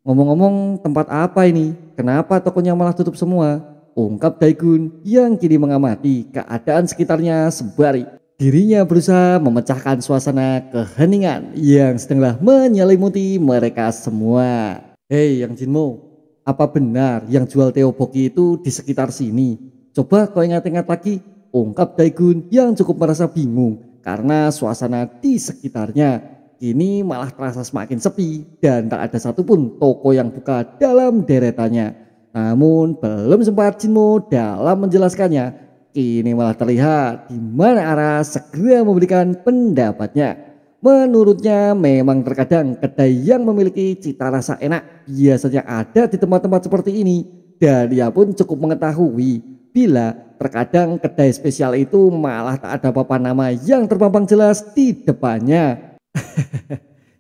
Ngomong-ngomong tempat apa ini? Kenapa tokonya malah tutup semua? ungkap Daikun yang kini mengamati keadaan sekitarnya sembari dirinya berusaha memecahkan suasana keheningan yang setengah menyelimuti mereka semua. Hei Yang Jinmo, apa benar yang jual teoboki itu di sekitar sini? Coba kau ingat-ingat lagi, ungkap Daikun yang cukup merasa bingung karena suasana di sekitarnya kini malah terasa semakin sepi dan tak ada satupun toko yang buka dalam deretannya. Namun belum sempat Jinmu dalam menjelaskannya, kini malah terlihat di mana arah segera memberikan pendapatnya. Menurutnya memang terkadang kedai yang memiliki cita rasa enak biasanya ada di tempat-tempat seperti ini. Dan dia pun cukup mengetahui bila terkadang kedai spesial itu malah tak ada papan nama yang terpampang jelas di depannya. *laughs*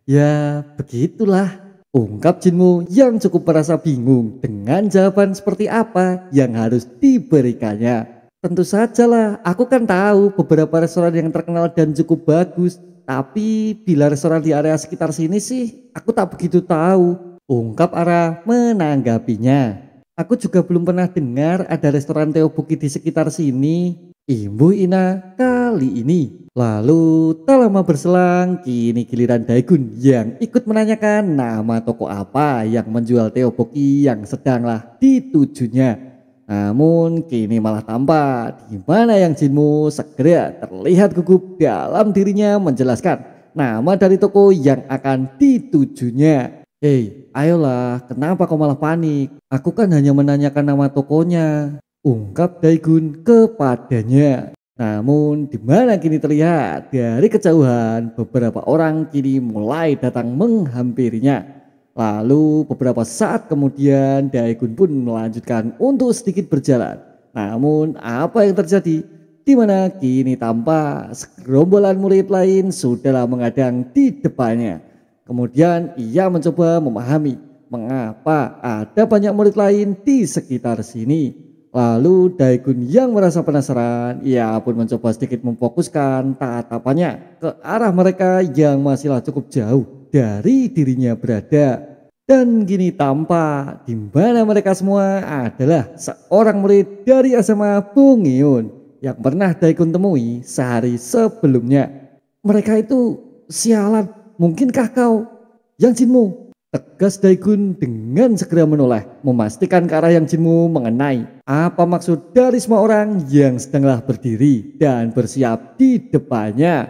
ya begitulah. Ungkap Jinmu yang cukup merasa bingung dengan jawaban seperti apa yang harus diberikannya. Tentu saja lah, aku kan tahu beberapa restoran yang terkenal dan cukup bagus, tapi bila restoran di area sekitar sini sih, aku tak begitu tahu. Ungkap Ara menanggapinya. Aku juga belum pernah dengar ada restoran Teobuki di sekitar sini. Ibu Ina kali ini Lalu tak lama berselang kini giliran Daegun yang ikut menanyakan nama toko apa yang menjual teoboki yang sedanglah ditujunya. Namun kini malah tampak di mana yang Jinmu segera terlihat gugup dalam dirinya menjelaskan nama dari toko yang akan ditujunya. Hei, ayolah, kenapa kau malah panik? Aku kan hanya menanyakan nama tokonya. Ungkap Daegun kepadanya. Namun di mana kini terlihat dari kejauhan beberapa orang kini mulai datang menghampirinya. Lalu beberapa saat kemudian Daegun pun melanjutkan untuk sedikit berjalan. Namun apa yang terjadi? Di mana kini tampak segerombolan murid lain sudahlah mengadang di depannya. Kemudian ia mencoba memahami mengapa ada banyak murid lain di sekitar sini. Lalu Daegun yang merasa penasaran, ia pun mencoba sedikit memfokuskan tatapannya ke arah mereka yang masihlah cukup jauh dari dirinya berada. Dan gini tampak di mana mereka semua adalah seorang murid dari SMA Bungiun yang pernah Daegun temui sehari sebelumnya. Mereka itu sialan, mungkinkah kau yang Jinmu Tegas Daikun dengan segera menoleh, memastikan ke arah yang Jinmu mengenai. Apa maksud dari semua orang yang setengah berdiri dan bersiap di depannya?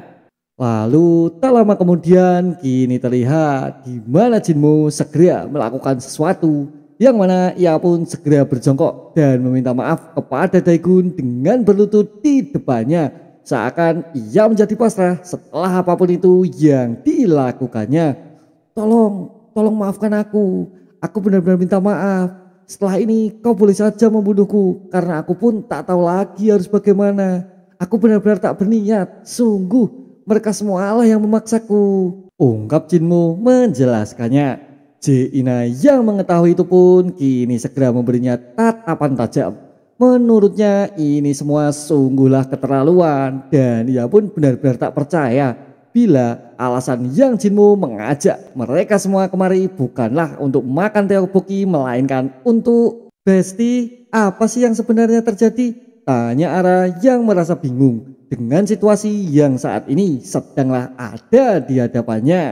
Lalu tak lama kemudian kini terlihat di mana Jinmu segera melakukan sesuatu yang mana ia pun segera berjongkok dan meminta maaf kepada Daikun dengan berlutut di depannya seakan ia menjadi pasrah setelah apapun itu yang dilakukannya. Tolong tolong maafkan aku. Aku benar-benar minta maaf. Setelah ini kau boleh saja membunuhku karena aku pun tak tahu lagi harus bagaimana. Aku benar-benar tak berniat. Sungguh mereka semua Allah yang memaksaku. Ungkap Jinmu menjelaskannya. Jina yang mengetahui itu pun kini segera memberinya tatapan tajam. Menurutnya ini semua sungguhlah keterlaluan dan ia pun benar-benar tak percaya bila alasan yang jinmu mengajak mereka semua kemari bukanlah untuk makan teokboki melainkan untuk Besti, apa sih yang sebenarnya terjadi? Tanya Ara yang merasa bingung dengan situasi yang saat ini sedanglah ada di hadapannya.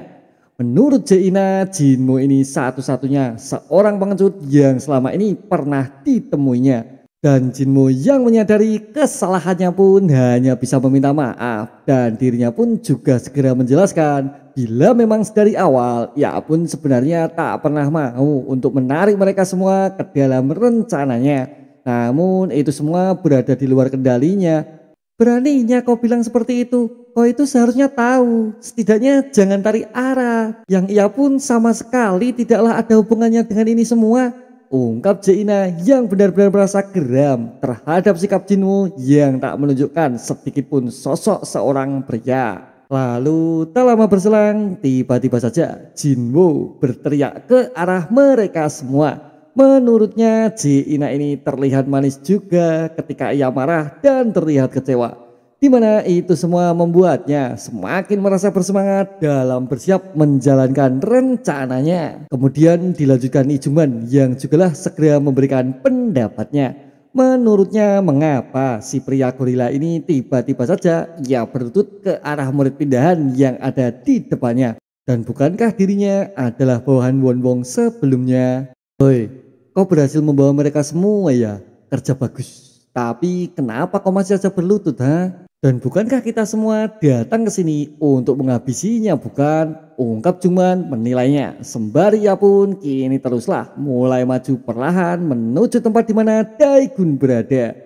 Menurut Jaina, Jinmu ini satu-satunya seorang pengecut yang selama ini pernah ditemuinya dan jinmu yang menyadari kesalahannya pun hanya bisa meminta maaf dan dirinya pun juga segera menjelaskan bila memang dari awal ia pun sebenarnya tak pernah mau untuk menarik mereka semua ke dalam rencananya. Namun itu semua berada di luar kendalinya. Beraninya kau bilang seperti itu, kau itu seharusnya tahu. Setidaknya jangan tarik arah yang ia pun sama sekali tidaklah ada hubungannya dengan ini semua ungkap Jaina yang benar-benar merasa geram terhadap sikap Jinwu yang tak menunjukkan sedikitpun sosok seorang pria. Lalu tak lama berselang, tiba-tiba saja Jinwoo berteriak ke arah mereka semua. Menurutnya Jiina ini terlihat manis juga ketika ia marah dan terlihat kecewa di mana itu semua membuatnya semakin merasa bersemangat dalam bersiap menjalankan rencananya. Kemudian dilanjutkan Ijuman yang jugalah segera memberikan pendapatnya. Menurutnya mengapa si pria gorila ini tiba-tiba saja ia berlutut ke arah murid pindahan yang ada di depannya dan bukankah dirinya adalah bawahan Wong sebelumnya? Hoi, kau berhasil membawa mereka semua ya? Kerja bagus. Tapi kenapa kau masih saja berlutut ha? Dan bukankah kita semua datang ke sini untuk menghabisinya bukan ungkap cuman menilainya. Sembari ia pun kini teruslah mulai maju perlahan menuju tempat di mana Daigun berada.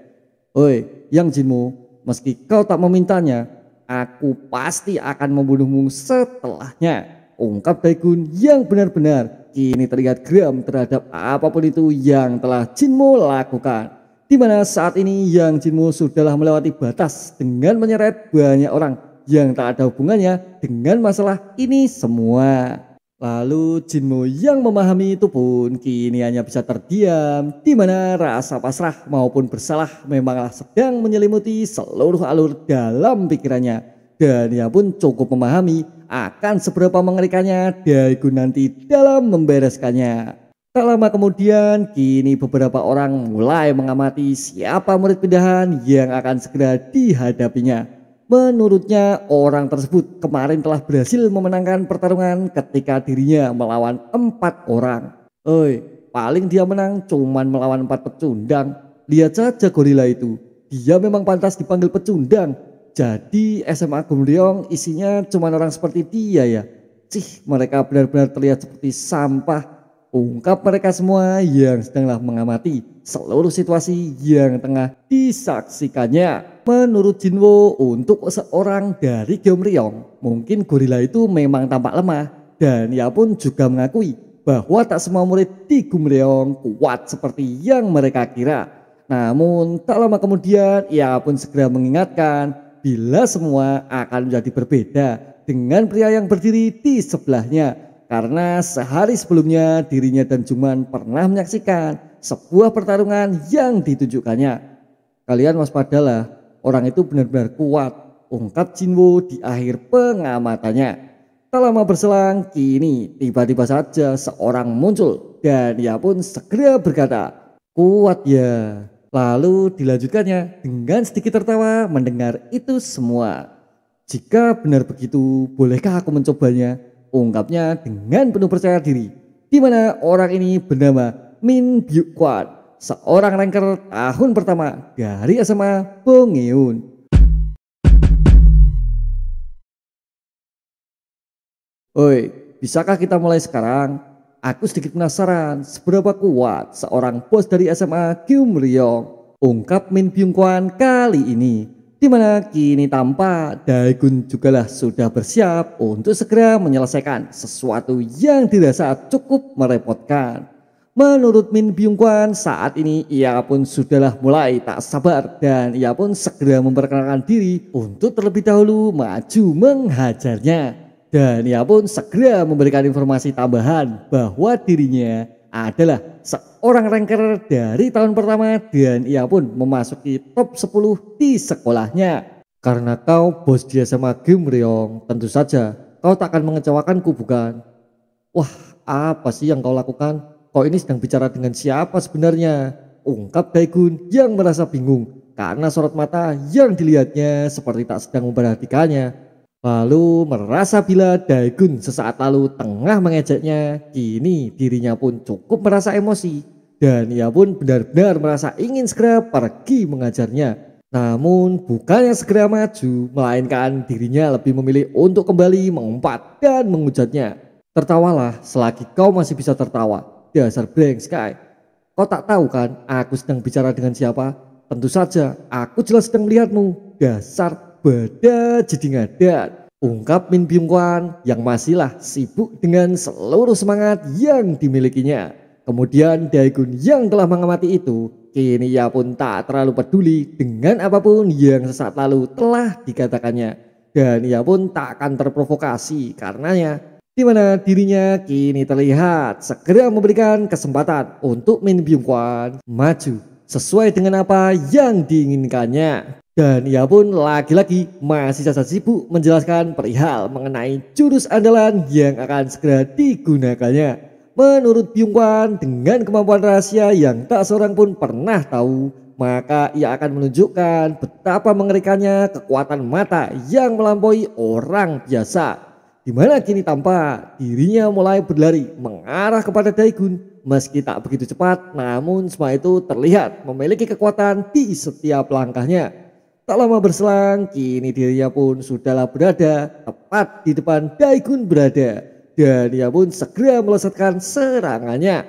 Oi, yang jinmu, meski kau tak memintanya, aku pasti akan membunuhmu setelahnya. Ungkap Daigun yang benar-benar kini terlihat geram terhadap apapun itu yang telah jinmu lakukan di mana saat ini yang jinmu sudahlah melewati batas dengan menyeret banyak orang yang tak ada hubungannya dengan masalah ini semua. Lalu jinmu yang memahami itu pun kini hanya bisa terdiam di mana rasa pasrah maupun bersalah memanglah sedang menyelimuti seluruh alur dalam pikirannya. Dan ia pun cukup memahami akan seberapa mengerikannya Daegu nanti dalam membereskannya. Tak lama kemudian, kini beberapa orang mulai mengamati siapa murid pindahan yang akan segera dihadapinya. Menurutnya, orang tersebut kemarin telah berhasil memenangkan pertarungan ketika dirinya melawan empat orang. Oi, paling dia menang cuman melawan empat pecundang. Lihat saja gorila itu, dia memang pantas dipanggil pecundang. Jadi SMA Kumliong isinya cuma orang seperti dia ya. Cih, mereka benar-benar terlihat seperti sampah ungkap mereka semua yang sedanglah mengamati seluruh situasi yang tengah disaksikannya. Menurut Jinwo, untuk seorang dari Gomriong, mungkin gorila itu memang tampak lemah dan ia pun juga mengakui bahwa tak semua murid di Gyeomryeong kuat seperti yang mereka kira. Namun tak lama kemudian ia pun segera mengingatkan bila semua akan menjadi berbeda dengan pria yang berdiri di sebelahnya karena sehari sebelumnya dirinya dan Jungman pernah menyaksikan sebuah pertarungan yang ditunjukkannya. Kalian waspadalah, orang itu benar-benar kuat, ungkap Jinwo di akhir pengamatannya. Tak lama berselang, kini tiba-tiba saja seorang muncul dan ia pun segera berkata, kuat ya. Lalu dilanjutkannya dengan sedikit tertawa mendengar itu semua. Jika benar begitu, bolehkah aku mencobanya? ungkapnya dengan penuh percaya diri. Di mana orang ini bernama Min Byuk Kwan, seorang ranker tahun pertama dari SMA Bongeun. Oi, bisakah kita mulai sekarang? Aku sedikit penasaran seberapa kuat seorang bos dari SMA Kim Ryong. Ungkap Min Byung Kwan kali ini di mana kini tampak Daegun juga lah sudah bersiap untuk segera menyelesaikan sesuatu yang dirasa cukup merepotkan. Menurut Min Byung Kwan, saat ini ia pun sudahlah mulai tak sabar dan ia pun segera memperkenalkan diri untuk terlebih dahulu maju menghajarnya. Dan ia pun segera memberikan informasi tambahan bahwa dirinya adalah seorang ranker dari tahun pertama dan ia pun memasuki top 10 di sekolahnya. Karena kau bos dia sama game tentu saja kau tak akan mengecewakanku bukan? Wah, apa sih yang kau lakukan? Kau ini sedang bicara dengan siapa sebenarnya? Ungkap Daegun yang merasa bingung karena sorot mata yang dilihatnya seperti tak sedang memperhatikannya. Lalu merasa bila Daegun sesaat lalu tengah mengejeknya, kini dirinya pun cukup merasa emosi dan ia pun benar-benar merasa ingin segera pergi mengajarnya. Namun bukannya segera maju, melainkan dirinya lebih memilih untuk kembali mengumpat dan menghujatnya. Tertawalah selagi kau masih bisa tertawa, dasar blank sky. Kau tak tahu kan aku sedang bicara dengan siapa? Tentu saja aku jelas sedang melihatmu, dasar beda jadi ngadat. Ungkap Min Byung Kwan yang masihlah sibuk dengan seluruh semangat yang dimilikinya. Kemudian Daegun yang telah mengamati itu, kini ia pun tak terlalu peduli dengan apapun yang sesaat lalu telah dikatakannya. Dan ia pun tak akan terprovokasi karenanya di mana dirinya kini terlihat segera memberikan kesempatan untuk Min Byung Kwan maju sesuai dengan apa yang diinginkannya. Dan ia pun lagi-lagi masih sangat sibuk menjelaskan perihal mengenai jurus andalan yang akan segera digunakannya. Menurut Kwan, dengan kemampuan rahasia yang tak seorang pun pernah tahu, maka ia akan menunjukkan betapa mengerikannya kekuatan mata yang melampaui orang biasa. Di mana kini tampak dirinya mulai berlari mengarah kepada Daegun meski tak begitu cepat namun semua itu terlihat memiliki kekuatan di setiap langkahnya. Tak lama berselang, kini dirinya pun sudahlah berada tepat di depan Daikun berada. Dan ia pun segera melesatkan serangannya.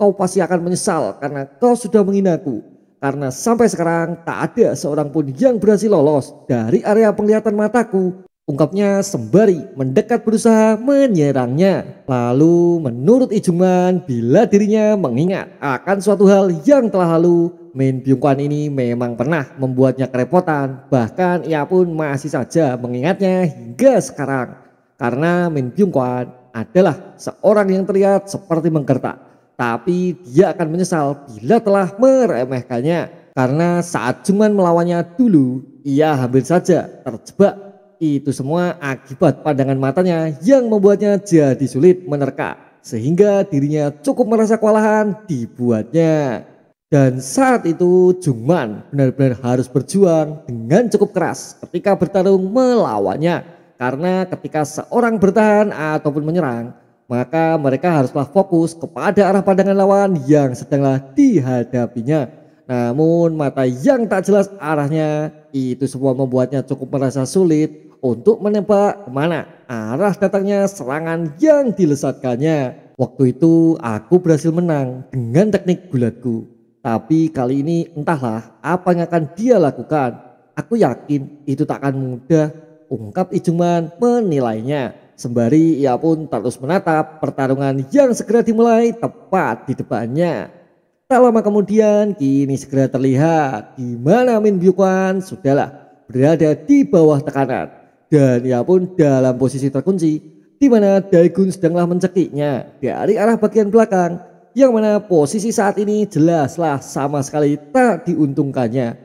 Kau pasti akan menyesal karena kau sudah menghinaku. Karena sampai sekarang tak ada seorang pun yang berhasil lolos dari area penglihatan mataku. Ungkapnya sembari mendekat berusaha menyerangnya. Lalu menurut Ijuman bila dirinya mengingat akan suatu hal yang telah lalu Min Byungkwan ini memang pernah membuatnya kerepotan, bahkan ia pun masih saja mengingatnya hingga sekarang. Karena Min Byungkwan adalah seorang yang terlihat seperti menggertak, tapi dia akan menyesal bila telah meremehkannya. Karena saat cuman melawannya dulu, ia hampir saja terjebak. Itu semua akibat pandangan matanya yang membuatnya jadi sulit menerka, sehingga dirinya cukup merasa kewalahan dibuatnya. Dan saat itu Jungman benar-benar harus berjuang dengan cukup keras ketika bertarung melawannya. Karena ketika seorang bertahan ataupun menyerang, maka mereka haruslah fokus kepada arah pandangan lawan yang sedanglah dihadapinya. Namun mata yang tak jelas arahnya itu semua membuatnya cukup merasa sulit untuk menembak kemana arah datangnya serangan yang dilesatkannya. Waktu itu aku berhasil menang dengan teknik gulatku tapi kali ini entahlah apa yang akan dia lakukan. Aku yakin itu tak akan mudah ungkap Ijuman menilainya. Sembari ia pun terus menatap pertarungan yang segera dimulai tepat di depannya. Tak lama kemudian kini segera terlihat di mana Min Byukwan sudahlah berada di bawah tekanan. Dan ia pun dalam posisi terkunci di mana Daegun sedanglah mencekiknya dari arah bagian belakang yang mana posisi saat ini jelaslah sama sekali tak diuntungkannya.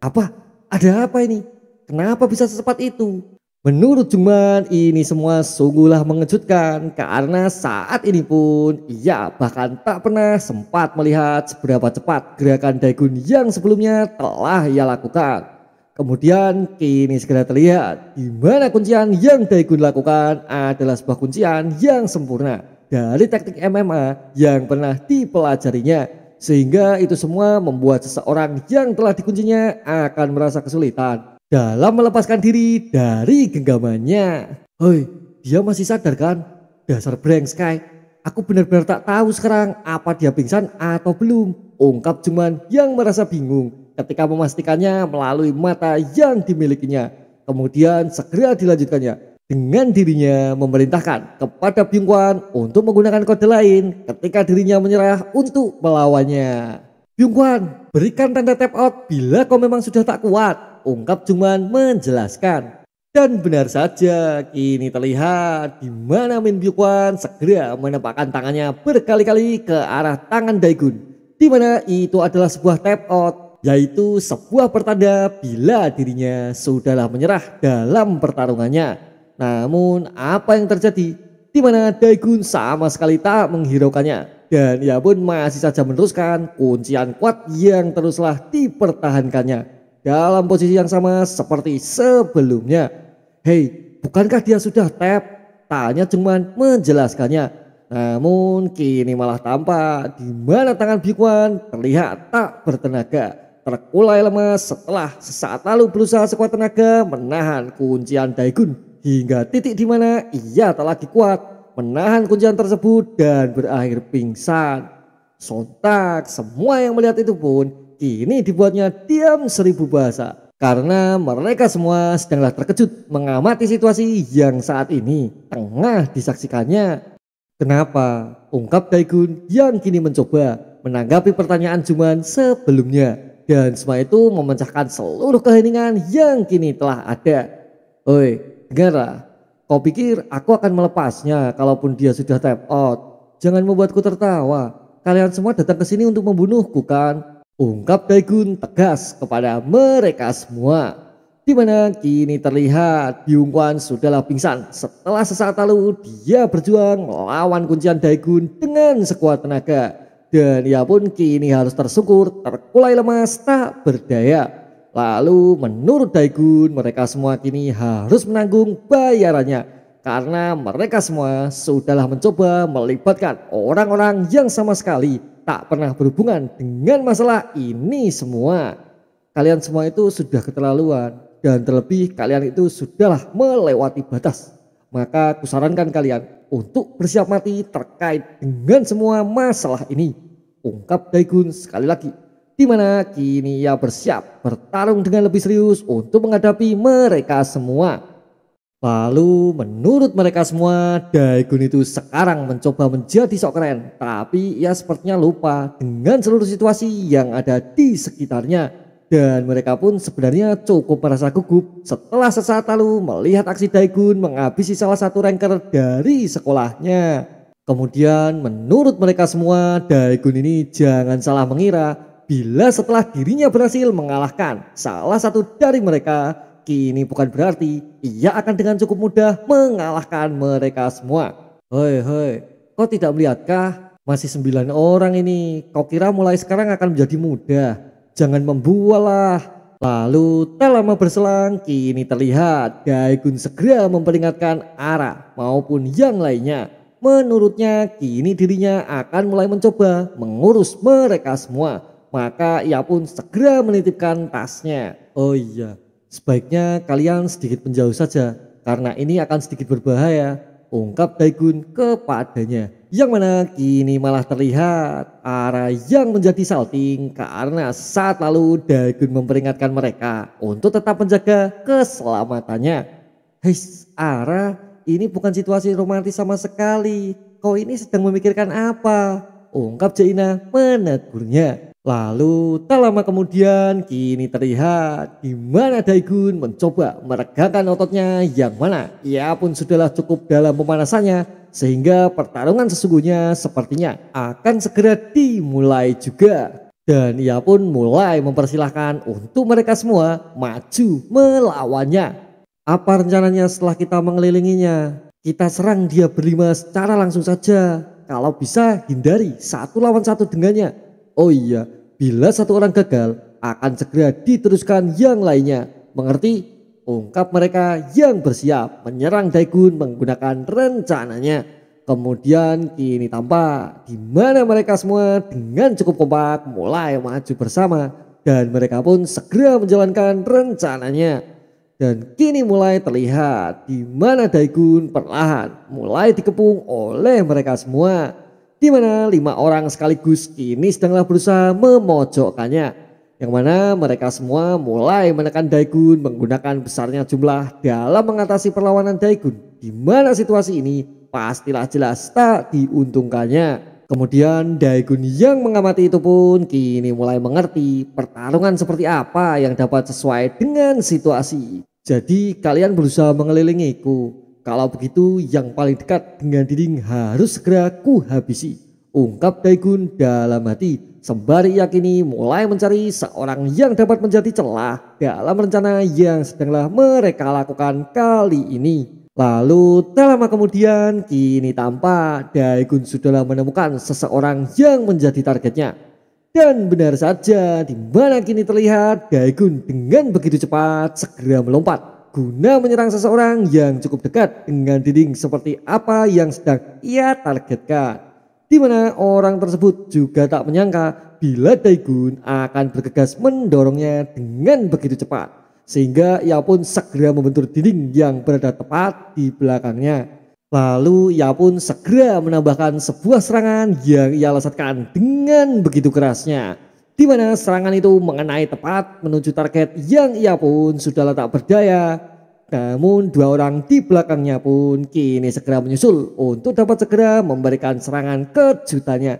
Apa? Ada apa ini? Kenapa bisa secepat itu? Menurut Juman ini semua sungguhlah mengejutkan karena saat ini pun ia bahkan tak pernah sempat melihat seberapa cepat gerakan Daegun yang sebelumnya telah ia lakukan. Kemudian kini segera terlihat di mana kuncian yang Daegun lakukan adalah sebuah kuncian yang sempurna dari teknik MMA yang pernah dipelajarinya. Sehingga itu semua membuat seseorang yang telah dikuncinya akan merasa kesulitan dalam melepaskan diri dari genggamannya. Hoi, dia masih sadar kan? Dasar breng Sky. Aku benar-benar tak tahu sekarang apa dia pingsan atau belum. Ungkap cuman yang merasa bingung ketika memastikannya melalui mata yang dimilikinya. Kemudian segera dilanjutkannya dengan dirinya memerintahkan kepada Byung-kwan untuk menggunakan kode lain ketika dirinya menyerah untuk melawannya. Byung-kwan, berikan tanda tap out bila kau memang sudah tak kuat, ungkap Jungman menjelaskan. Dan benar saja, kini terlihat di mana Min Byung-kwan segera menepakkan tangannya berkali-kali ke arah tangan Daegun, di mana itu adalah sebuah tap out yaitu sebuah pertanda bila dirinya sudahlah menyerah dalam pertarungannya. Namun apa yang terjadi? Di mana Daegun sama sekali tak menghiraukannya. Dan ia pun masih saja meneruskan kuncian kuat yang teruslah dipertahankannya. Dalam posisi yang sama seperti sebelumnya. Hei, bukankah dia sudah tap? Tanya cuman menjelaskannya. Namun kini malah tampak di mana tangan Bikuan terlihat tak bertenaga terkulai lemas setelah sesaat lalu berusaha sekuat tenaga menahan kuncian Daegun hingga titik di mana ia tak lagi kuat menahan kuncian tersebut dan berakhir pingsan. Sontak semua yang melihat itu pun kini dibuatnya diam seribu bahasa karena mereka semua sedanglah terkejut mengamati situasi yang saat ini tengah disaksikannya. Kenapa? Ungkap Daegun yang kini mencoba menanggapi pertanyaan Juman sebelumnya dan semua itu memecahkan seluruh keheningan yang kini telah ada. Oi, negara. Kau pikir aku akan melepasnya kalaupun dia sudah tap out. Jangan membuatku tertawa. Kalian semua datang ke sini untuk membunuhku kan? Ungkap Daigun tegas kepada mereka semua. Di mana kini terlihat Kwan sudahlah pingsan. Setelah sesaat lalu dia berjuang melawan kuncian Daigun dengan sekuat tenaga. Dan ia pun kini harus tersungkur, terkulai lemas, tak berdaya. Lalu menurut Daigun mereka semua kini harus menanggung bayarannya karena mereka semua sudahlah mencoba melibatkan orang-orang yang sama sekali tak pernah berhubungan dengan masalah ini semua. Kalian semua itu sudah keterlaluan dan terlebih kalian itu sudahlah melewati batas. Maka kusarankan kalian untuk bersiap mati terkait dengan semua masalah ini. Ungkap Daigun sekali lagi di mana kini ia bersiap bertarung dengan lebih serius untuk menghadapi mereka semua. Lalu menurut mereka semua, Daegun itu sekarang mencoba menjadi sok keren, tapi ia sepertinya lupa dengan seluruh situasi yang ada di sekitarnya. Dan mereka pun sebenarnya cukup merasa gugup setelah sesaat lalu melihat aksi Daegun menghabisi salah satu ranker dari sekolahnya. Kemudian menurut mereka semua, Daegun ini jangan salah mengira bila setelah dirinya berhasil mengalahkan salah satu dari mereka, kini bukan berarti ia akan dengan cukup mudah mengalahkan mereka semua. Hei hei, kau tidak melihatkah masih sembilan orang ini? Kau kira mulai sekarang akan menjadi mudah? Jangan membualah. Lalu tak lama berselang kini terlihat Daegun segera memperingatkan Ara maupun yang lainnya. Menurutnya kini dirinya akan mulai mencoba mengurus mereka semua maka ia pun segera menitipkan tasnya. Oh iya, sebaiknya kalian sedikit menjauh saja karena ini akan sedikit berbahaya. Ungkap Daegun kepadanya. Yang mana kini malah terlihat arah yang menjadi salting karena saat lalu Daegun memperingatkan mereka untuk tetap menjaga keselamatannya. Heis, Ara, ini bukan situasi romantis sama sekali. Kau ini sedang memikirkan apa? Ungkap Jaina menegurnya. Lalu tak lama kemudian kini terlihat di mana Daigun mencoba meregangkan ototnya yang mana ia pun sudahlah cukup dalam pemanasannya sehingga pertarungan sesungguhnya sepertinya akan segera dimulai juga. Dan ia pun mulai mempersilahkan untuk mereka semua maju melawannya. Apa rencananya setelah kita mengelilinginya? Kita serang dia berlima secara langsung saja. Kalau bisa hindari satu lawan satu dengannya Oh iya, bila satu orang gagal, akan segera diteruskan yang lainnya. Mengerti? Ungkap mereka yang bersiap menyerang Daegun menggunakan rencananya. Kemudian kini tampak di mana mereka semua dengan cukup kompak mulai maju bersama dan mereka pun segera menjalankan rencananya. Dan kini mulai terlihat di mana Daegun perlahan mulai dikepung oleh mereka semua di mana lima orang sekaligus kini sedanglah berusaha memojokkannya. Yang mana mereka semua mulai menekan Daegun menggunakan besarnya jumlah dalam mengatasi perlawanan Daegun. Di mana situasi ini pastilah jelas tak diuntungkannya. Kemudian Daegun yang mengamati itu pun kini mulai mengerti pertarungan seperti apa yang dapat sesuai dengan situasi. Jadi kalian berusaha mengelilingiku kalau begitu yang paling dekat dengan dinding harus segera habisi. Ungkap Daigun dalam hati sembari yakini mulai mencari seorang yang dapat menjadi celah dalam rencana yang sedanglah mereka lakukan kali ini. Lalu tak lama kemudian kini tampak Daegun sudahlah menemukan seseorang yang menjadi targetnya. Dan benar saja di mana kini terlihat Daegun dengan begitu cepat segera melompat guna menyerang seseorang yang cukup dekat dengan dinding seperti apa yang sedang ia targetkan. Di mana orang tersebut juga tak menyangka bila Daigun akan bergegas mendorongnya dengan begitu cepat. Sehingga ia pun segera membentur dinding yang berada tepat di belakangnya. Lalu ia pun segera menambahkan sebuah serangan yang ia lesatkan dengan begitu kerasnya di mana serangan itu mengenai tepat menuju target yang ia pun sudah tak berdaya. Namun dua orang di belakangnya pun kini segera menyusul untuk dapat segera memberikan serangan kejutannya.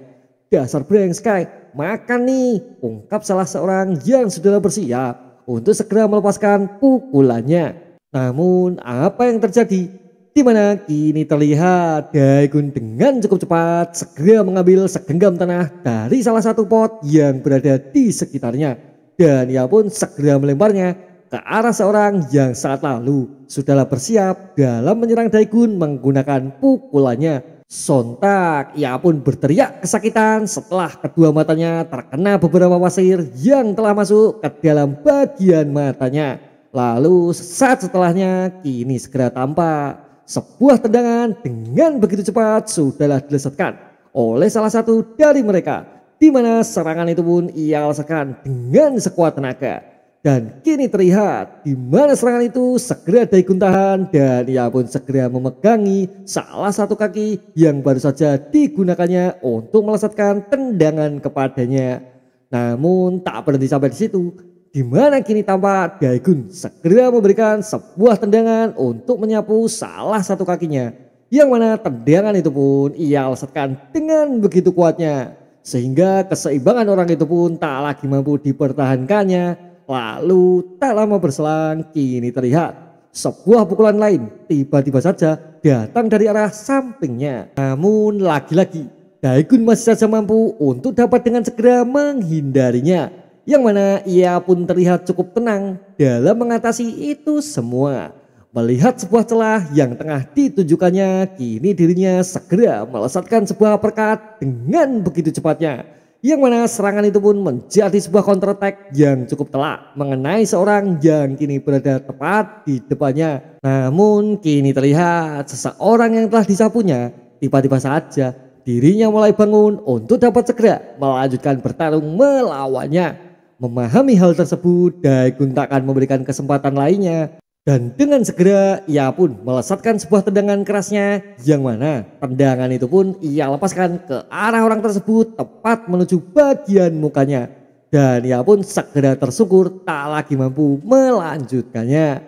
Dasar Breng Sky, makan nih, ungkap salah seorang yang sudah bersiap untuk segera melepaskan pukulannya. Namun apa yang terjadi? di mana kini terlihat Daegun dengan cukup cepat segera mengambil segenggam tanah dari salah satu pot yang berada di sekitarnya. Dan ia pun segera melemparnya ke arah seorang yang saat lalu sudahlah bersiap dalam menyerang Daegun menggunakan pukulannya. Sontak ia pun berteriak kesakitan setelah kedua matanya terkena beberapa wasir yang telah masuk ke dalam bagian matanya. Lalu saat setelahnya kini segera tampak sebuah tendangan dengan begitu cepat sudahlah dilesatkan oleh salah satu dari mereka, di mana serangan itu pun ia alasakan dengan sekuat tenaga. Dan kini terlihat di mana serangan itu segera tahan dan ia pun segera memegangi salah satu kaki yang baru saja digunakannya untuk melesatkan tendangan kepadanya. Namun tak berhenti sampai di situ, di mana kini tampak Daegun segera memberikan sebuah tendangan untuk menyapu salah satu kakinya. Yang mana tendangan itu pun ia lesatkan dengan begitu kuatnya. Sehingga keseimbangan orang itu pun tak lagi mampu dipertahankannya. Lalu tak lama berselang kini terlihat sebuah pukulan lain tiba-tiba saja datang dari arah sampingnya. Namun lagi-lagi Daegun masih saja mampu untuk dapat dengan segera menghindarinya yang mana ia pun terlihat cukup tenang dalam mengatasi itu semua. Melihat sebuah celah yang tengah ditujukannya, kini dirinya segera melesatkan sebuah perkat dengan begitu cepatnya. Yang mana serangan itu pun menjadi sebuah counter attack yang cukup telak mengenai seorang yang kini berada tepat di depannya. Namun kini terlihat seseorang yang telah disapunya tiba-tiba saja dirinya mulai bangun untuk dapat segera melanjutkan bertarung melawannya. Memahami hal tersebut, Daegun tak akan memberikan kesempatan lainnya. Dan dengan segera ia pun melesatkan sebuah tendangan kerasnya yang mana tendangan itu pun ia lepaskan ke arah orang tersebut tepat menuju bagian mukanya. Dan ia pun segera tersyukur tak lagi mampu melanjutkannya.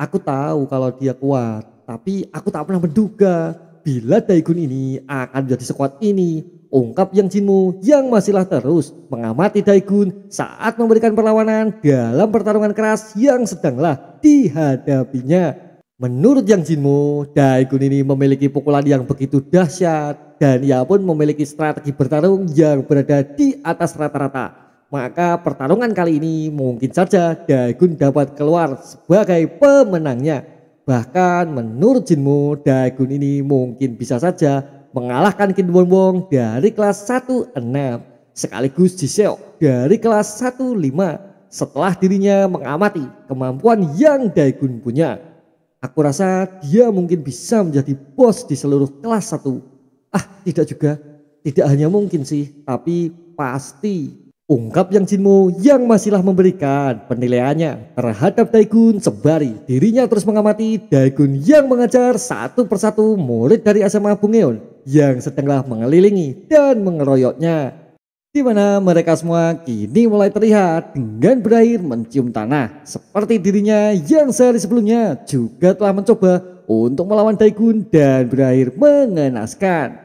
Aku tahu kalau dia kuat, tapi aku tak pernah menduga bila Daegun ini akan menjadi sekuat ini Ungkap yang jinmu yang masihlah terus mengamati Daigun saat memberikan perlawanan dalam pertarungan keras yang sedanglah dihadapinya. Menurut yang jinmu, Daigun ini memiliki pukulan yang begitu dahsyat dan ia pun memiliki strategi bertarung yang berada di atas rata-rata maka pertarungan kali ini mungkin saja Daigun dapat keluar sebagai pemenangnya. Bahkan menurut Jinmu, Daigun ini mungkin bisa saja mengalahkan Kim Won Wong dari kelas 1-6 sekaligus Seok dari kelas 1-5 setelah dirinya mengamati kemampuan yang Daegun punya. Aku rasa dia mungkin bisa menjadi bos di seluruh kelas 1. Ah tidak juga, tidak hanya mungkin sih, tapi pasti. Ungkap Yang Jinmu yang masihlah memberikan penilaiannya terhadap Daegun sembari dirinya terus mengamati Daegun yang mengajar satu persatu murid dari SMA Bungeon yang setengah mengelilingi dan mengeroyoknya. Di mana mereka semua kini mulai terlihat dengan berakhir mencium tanah seperti dirinya yang sehari sebelumnya juga telah mencoba untuk melawan Daikun dan berakhir mengenaskan.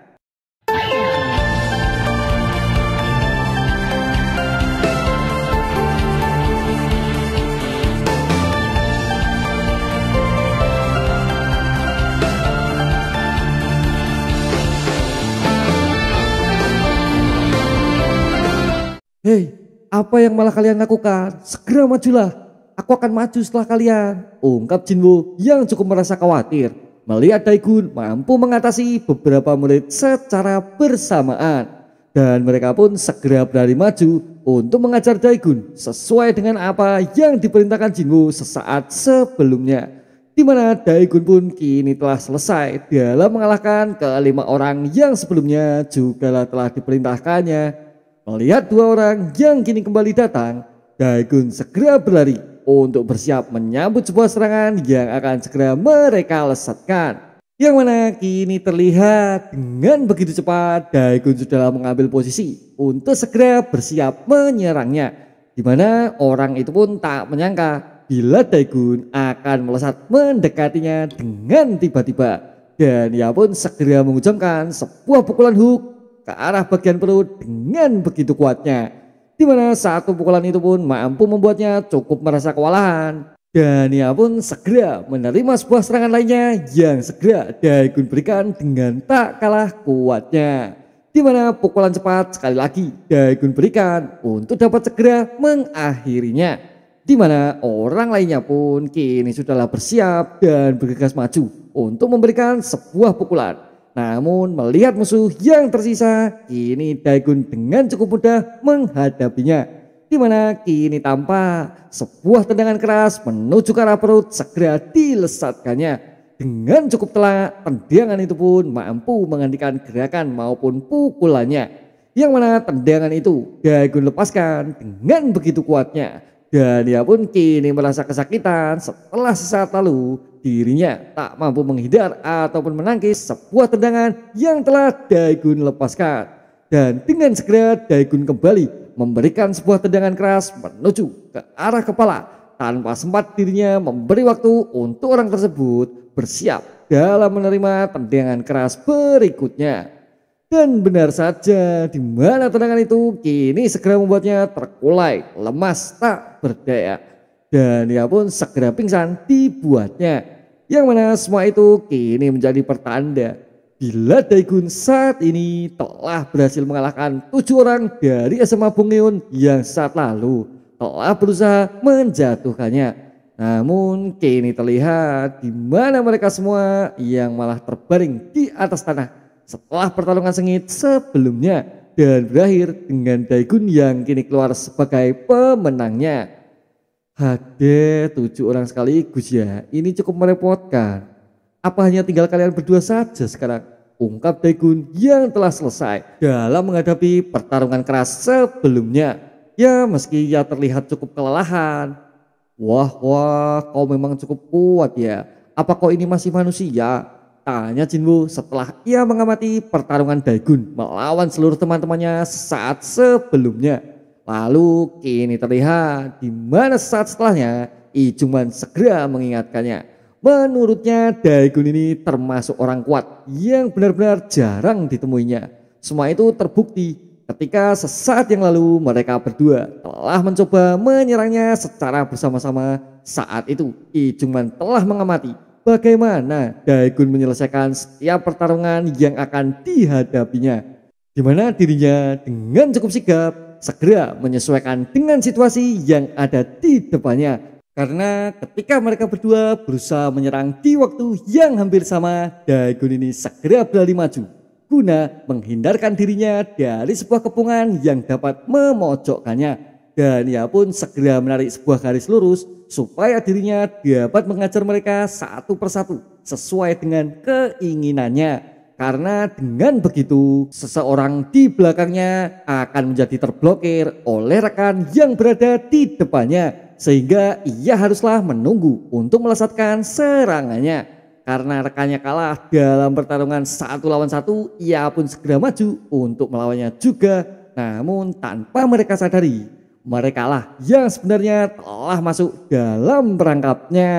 Hei, apa yang malah kalian lakukan? Segera majulah. Aku akan maju setelah kalian. Ungkap Jinwoo yang cukup merasa khawatir melihat Daigun mampu mengatasi beberapa murid secara bersamaan. Dan mereka pun segera berlari maju untuk mengajar Daigun sesuai dengan apa yang diperintahkan Jinwoo sesaat sebelumnya. Di mana Daigun pun kini telah selesai dalam mengalahkan kelima orang yang sebelumnya juga telah diperintahkannya Melihat dua orang yang kini kembali datang, Daegun segera berlari untuk bersiap menyambut sebuah serangan yang akan segera mereka lesatkan. Yang mana kini terlihat dengan begitu cepat Daegun sudah mengambil posisi untuk segera bersiap menyerangnya. Di mana orang itu pun tak menyangka bila Daegun akan melesat mendekatinya dengan tiba-tiba. Dan ia pun segera mengucapkan sebuah pukulan hook ke arah bagian perut dengan begitu kuatnya, di mana satu pukulan itu pun mampu membuatnya cukup merasa kewalahan. Dan ia pun segera menerima sebuah serangan lainnya yang segera Daegun berikan dengan tak kalah kuatnya. Di mana pukulan cepat sekali lagi Daegun berikan untuk dapat segera mengakhirinya. Di mana orang lainnya pun kini sudahlah bersiap dan bergegas maju untuk memberikan sebuah pukulan. Namun melihat musuh yang tersisa, kini Daegun dengan cukup mudah menghadapinya. Di mana kini tanpa sebuah tendangan keras menuju ke arah perut segera dilesatkannya. Dengan cukup telak, tendangan itu pun mampu menghentikan gerakan maupun pukulannya yang mana tendangan itu Daegun lepaskan dengan begitu kuatnya. Dan ia pun kini merasa kesakitan setelah sesaat lalu dirinya tak mampu menghindar ataupun menangkis sebuah tendangan yang telah Daegun lepaskan. Dan dengan segera Daegun kembali memberikan sebuah tendangan keras menuju ke arah kepala tanpa sempat dirinya memberi waktu untuk orang tersebut bersiap dalam menerima tendangan keras berikutnya. Dan benar saja di mana tendangan itu kini segera membuatnya terkulai, lemas, tak berdaya dan ia pun segera pingsan dibuatnya. Yang mana semua itu kini menjadi pertanda bila Daegun saat ini telah berhasil mengalahkan tujuh orang dari SMA Bungeon yang saat lalu telah berusaha menjatuhkannya. Namun kini terlihat di mana mereka semua yang malah terbaring di atas tanah setelah pertarungan sengit sebelumnya dan berakhir dengan Daegun yang kini keluar sebagai pemenangnya. HD tujuh orang sekaligus ya. Ini cukup merepotkan. Apa hanya tinggal kalian berdua saja sekarang? Ungkap Daegun yang telah selesai dalam menghadapi pertarungan keras sebelumnya. Ya meski ia terlihat cukup kelelahan. Wah wah kau memang cukup kuat ya. Apa kau ini masih manusia? Tanya Jinwoo setelah ia mengamati pertarungan Daegun melawan seluruh teman-temannya saat sebelumnya. Lalu kini terlihat di mana saat setelahnya Ijuman segera mengingatkannya. Menurutnya Daegun ini termasuk orang kuat yang benar-benar jarang ditemuinya. Semua itu terbukti ketika sesaat yang lalu mereka berdua telah mencoba menyerangnya secara bersama-sama. Saat itu Ijuman telah mengamati bagaimana Daegun menyelesaikan setiap pertarungan yang akan dihadapinya. Di mana dirinya dengan cukup sigap segera menyesuaikan dengan situasi yang ada di depannya. Karena ketika mereka berdua berusaha menyerang di waktu yang hampir sama, Daegun ini segera berlari maju guna menghindarkan dirinya dari sebuah kepungan yang dapat memojokkannya. Dan ia pun segera menarik sebuah garis lurus supaya dirinya dapat mengajar mereka satu persatu sesuai dengan keinginannya. Karena dengan begitu, seseorang di belakangnya akan menjadi terblokir oleh rekan yang berada di depannya, sehingga ia haruslah menunggu untuk melesatkan serangannya. Karena rekannya kalah dalam pertarungan satu lawan satu, ia pun segera maju untuk melawannya juga, namun tanpa mereka sadari mereka lah yang sebenarnya telah masuk dalam perangkapnya.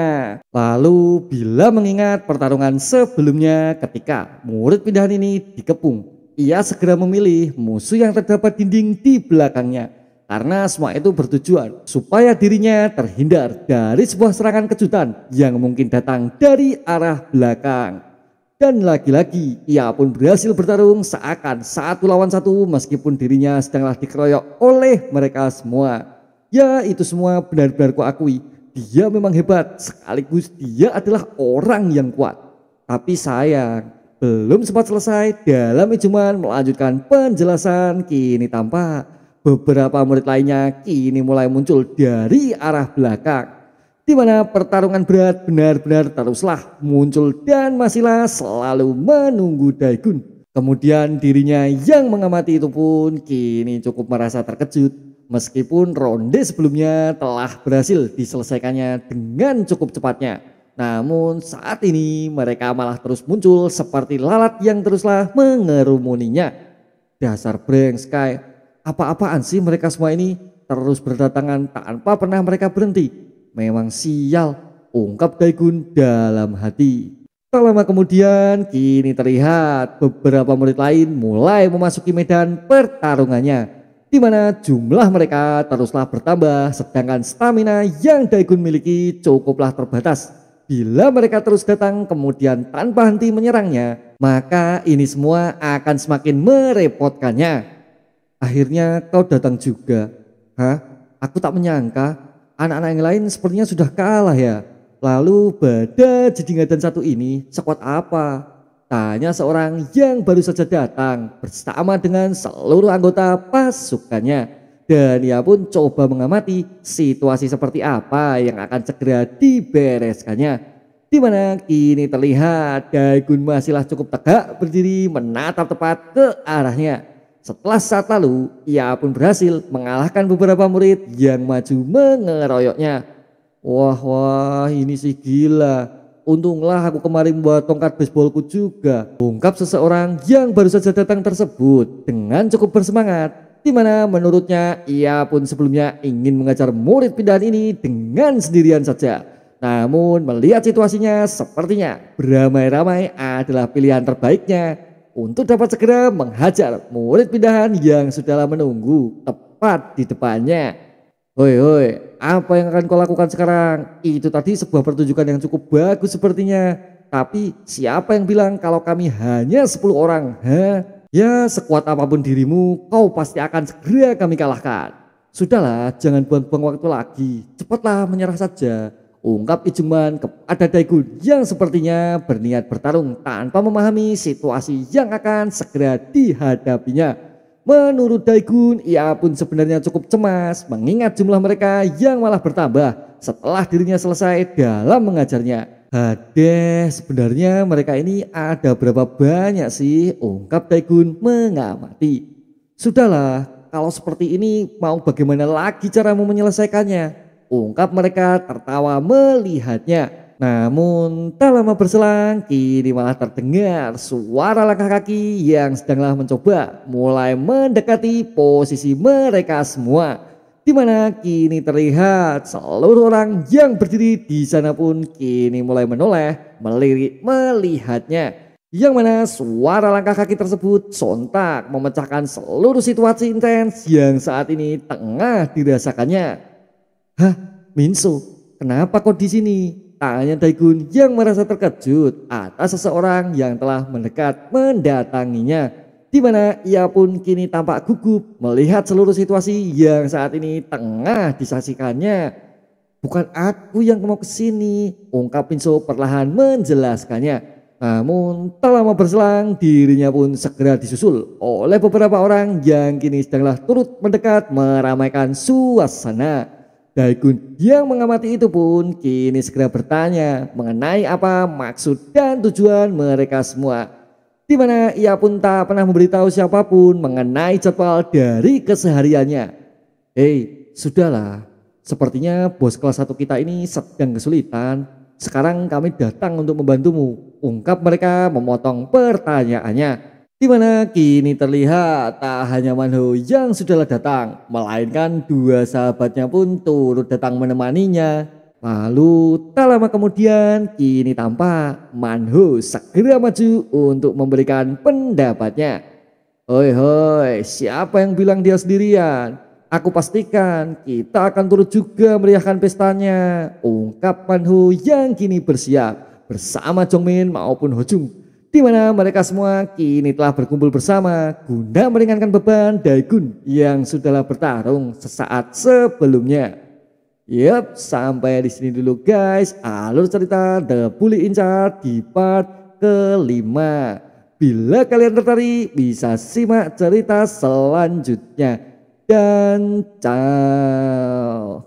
Lalu bila mengingat pertarungan sebelumnya ketika murid pindahan ini dikepung, ia segera memilih musuh yang terdapat dinding di belakangnya. Karena semua itu bertujuan supaya dirinya terhindar dari sebuah serangan kejutan yang mungkin datang dari arah belakang. Dan lagi-lagi, ia pun berhasil bertarung seakan satu lawan satu meskipun dirinya sedanglah dikeroyok oleh mereka semua. Ya, itu semua benar-benar kuakui. Dia memang hebat, sekaligus dia adalah orang yang kuat. Tapi sayang, belum sempat selesai, dalam ijuman melanjutkan penjelasan kini tampak. Beberapa murid lainnya kini mulai muncul dari arah belakang di mana pertarungan berat benar-benar teruslah muncul dan masihlah selalu menunggu Daegun. Kemudian dirinya yang mengamati itu pun kini cukup merasa terkejut meskipun ronde sebelumnya telah berhasil diselesaikannya dengan cukup cepatnya. Namun saat ini mereka malah terus muncul seperti lalat yang teruslah mengerumuninya. Dasar Breng Sky, apa-apaan sih mereka semua ini terus berdatangan tanpa pernah mereka berhenti memang sial, ungkap Daikun dalam hati. Tak lama kemudian, kini terlihat beberapa murid lain mulai memasuki medan pertarungannya, di mana jumlah mereka teruslah bertambah, sedangkan stamina yang Daikun miliki cukuplah terbatas. Bila mereka terus datang kemudian tanpa henti menyerangnya, maka ini semua akan semakin merepotkannya. Akhirnya kau datang juga. Hah? Aku tak menyangka anak-anak yang lain sepertinya sudah kalah ya. Lalu Bada ngadain satu ini sekuat apa? Tanya seorang yang baru saja datang bersama dengan seluruh anggota pasukannya. Dan ia pun coba mengamati situasi seperti apa yang akan segera dibereskannya. Di mana kini terlihat Dagun masihlah cukup tegak berdiri menatap tepat ke arahnya. Setelah saat lalu, ia pun berhasil mengalahkan beberapa murid yang maju mengeroyoknya. Wah, wah, ini sih gila. Untunglah aku kemarin membawa tongkat baseballku juga. Ungkap seseorang yang baru saja datang tersebut dengan cukup bersemangat. Di mana menurutnya ia pun sebelumnya ingin mengajar murid pindahan ini dengan sendirian saja. Namun melihat situasinya sepertinya beramai-ramai adalah pilihan terbaiknya untuk dapat segera menghajar murid pindahan yang sudah lama menunggu tepat di depannya. Hoi hoi, apa yang akan kau lakukan sekarang? Itu tadi sebuah pertunjukan yang cukup bagus sepertinya. Tapi siapa yang bilang kalau kami hanya 10 orang? Ha? Ya sekuat apapun dirimu, kau pasti akan segera kami kalahkan. Sudahlah, jangan buang-buang waktu lagi. Cepatlah menyerah saja ungkap ijuman kepada Daegu yang sepertinya berniat bertarung tanpa memahami situasi yang akan segera dihadapinya. Menurut Daegun, ia pun sebenarnya cukup cemas mengingat jumlah mereka yang malah bertambah setelah dirinya selesai dalam mengajarnya. Hadeh, sebenarnya mereka ini ada berapa banyak sih? Ungkap Daegun mengamati. Sudahlah, kalau seperti ini mau bagaimana lagi cara mau menyelesaikannya? Ungkap mereka tertawa melihatnya. Namun tak lama berselang kini malah terdengar suara langkah kaki yang sedanglah mencoba mulai mendekati posisi mereka semua di mana kini terlihat seluruh orang yang berdiri di sana pun kini mulai menoleh melirik melihatnya. Yang mana suara langkah kaki tersebut sontak memecahkan seluruh situasi intens yang saat ini tengah dirasakannya. Hah, Minso, kenapa kau di sini? Tanya Daegun yang merasa terkejut atas seseorang yang telah mendekat mendatanginya. Di mana ia pun kini tampak gugup melihat seluruh situasi yang saat ini tengah disaksikannya. Bukan aku yang mau kesini, ungkap Minso perlahan menjelaskannya. Namun tak lama berselang dirinya pun segera disusul oleh beberapa orang yang kini sedanglah turut mendekat meramaikan suasana. Daikun yang mengamati itu pun kini segera bertanya mengenai apa maksud dan tujuan mereka semua. Di mana ia pun tak pernah memberitahu siapapun mengenai jadwal dari kesehariannya. Hei, sudahlah. Sepertinya bos kelas satu kita ini sedang kesulitan. Sekarang kami datang untuk membantumu. Ungkap mereka memotong pertanyaannya di mana kini terlihat tak hanya Manho yang sudahlah datang, melainkan dua sahabatnya pun turut datang menemaninya. Lalu tak lama kemudian kini tampak Manho segera maju untuk memberikan pendapatnya. Hoi hoi, siapa yang bilang dia sendirian? Aku pastikan kita akan turut juga meriahkan pestanya. Ungkap Manho yang kini bersiap bersama Jongmin maupun Hojung di mana mereka semua kini telah berkumpul bersama guna meringankan beban Daegun yang sudahlah bertarung sesaat sebelumnya. Yap, sampai di sini dulu guys alur cerita The Bully Incar di part kelima. Bila kalian tertarik bisa simak cerita selanjutnya. Dan ciao.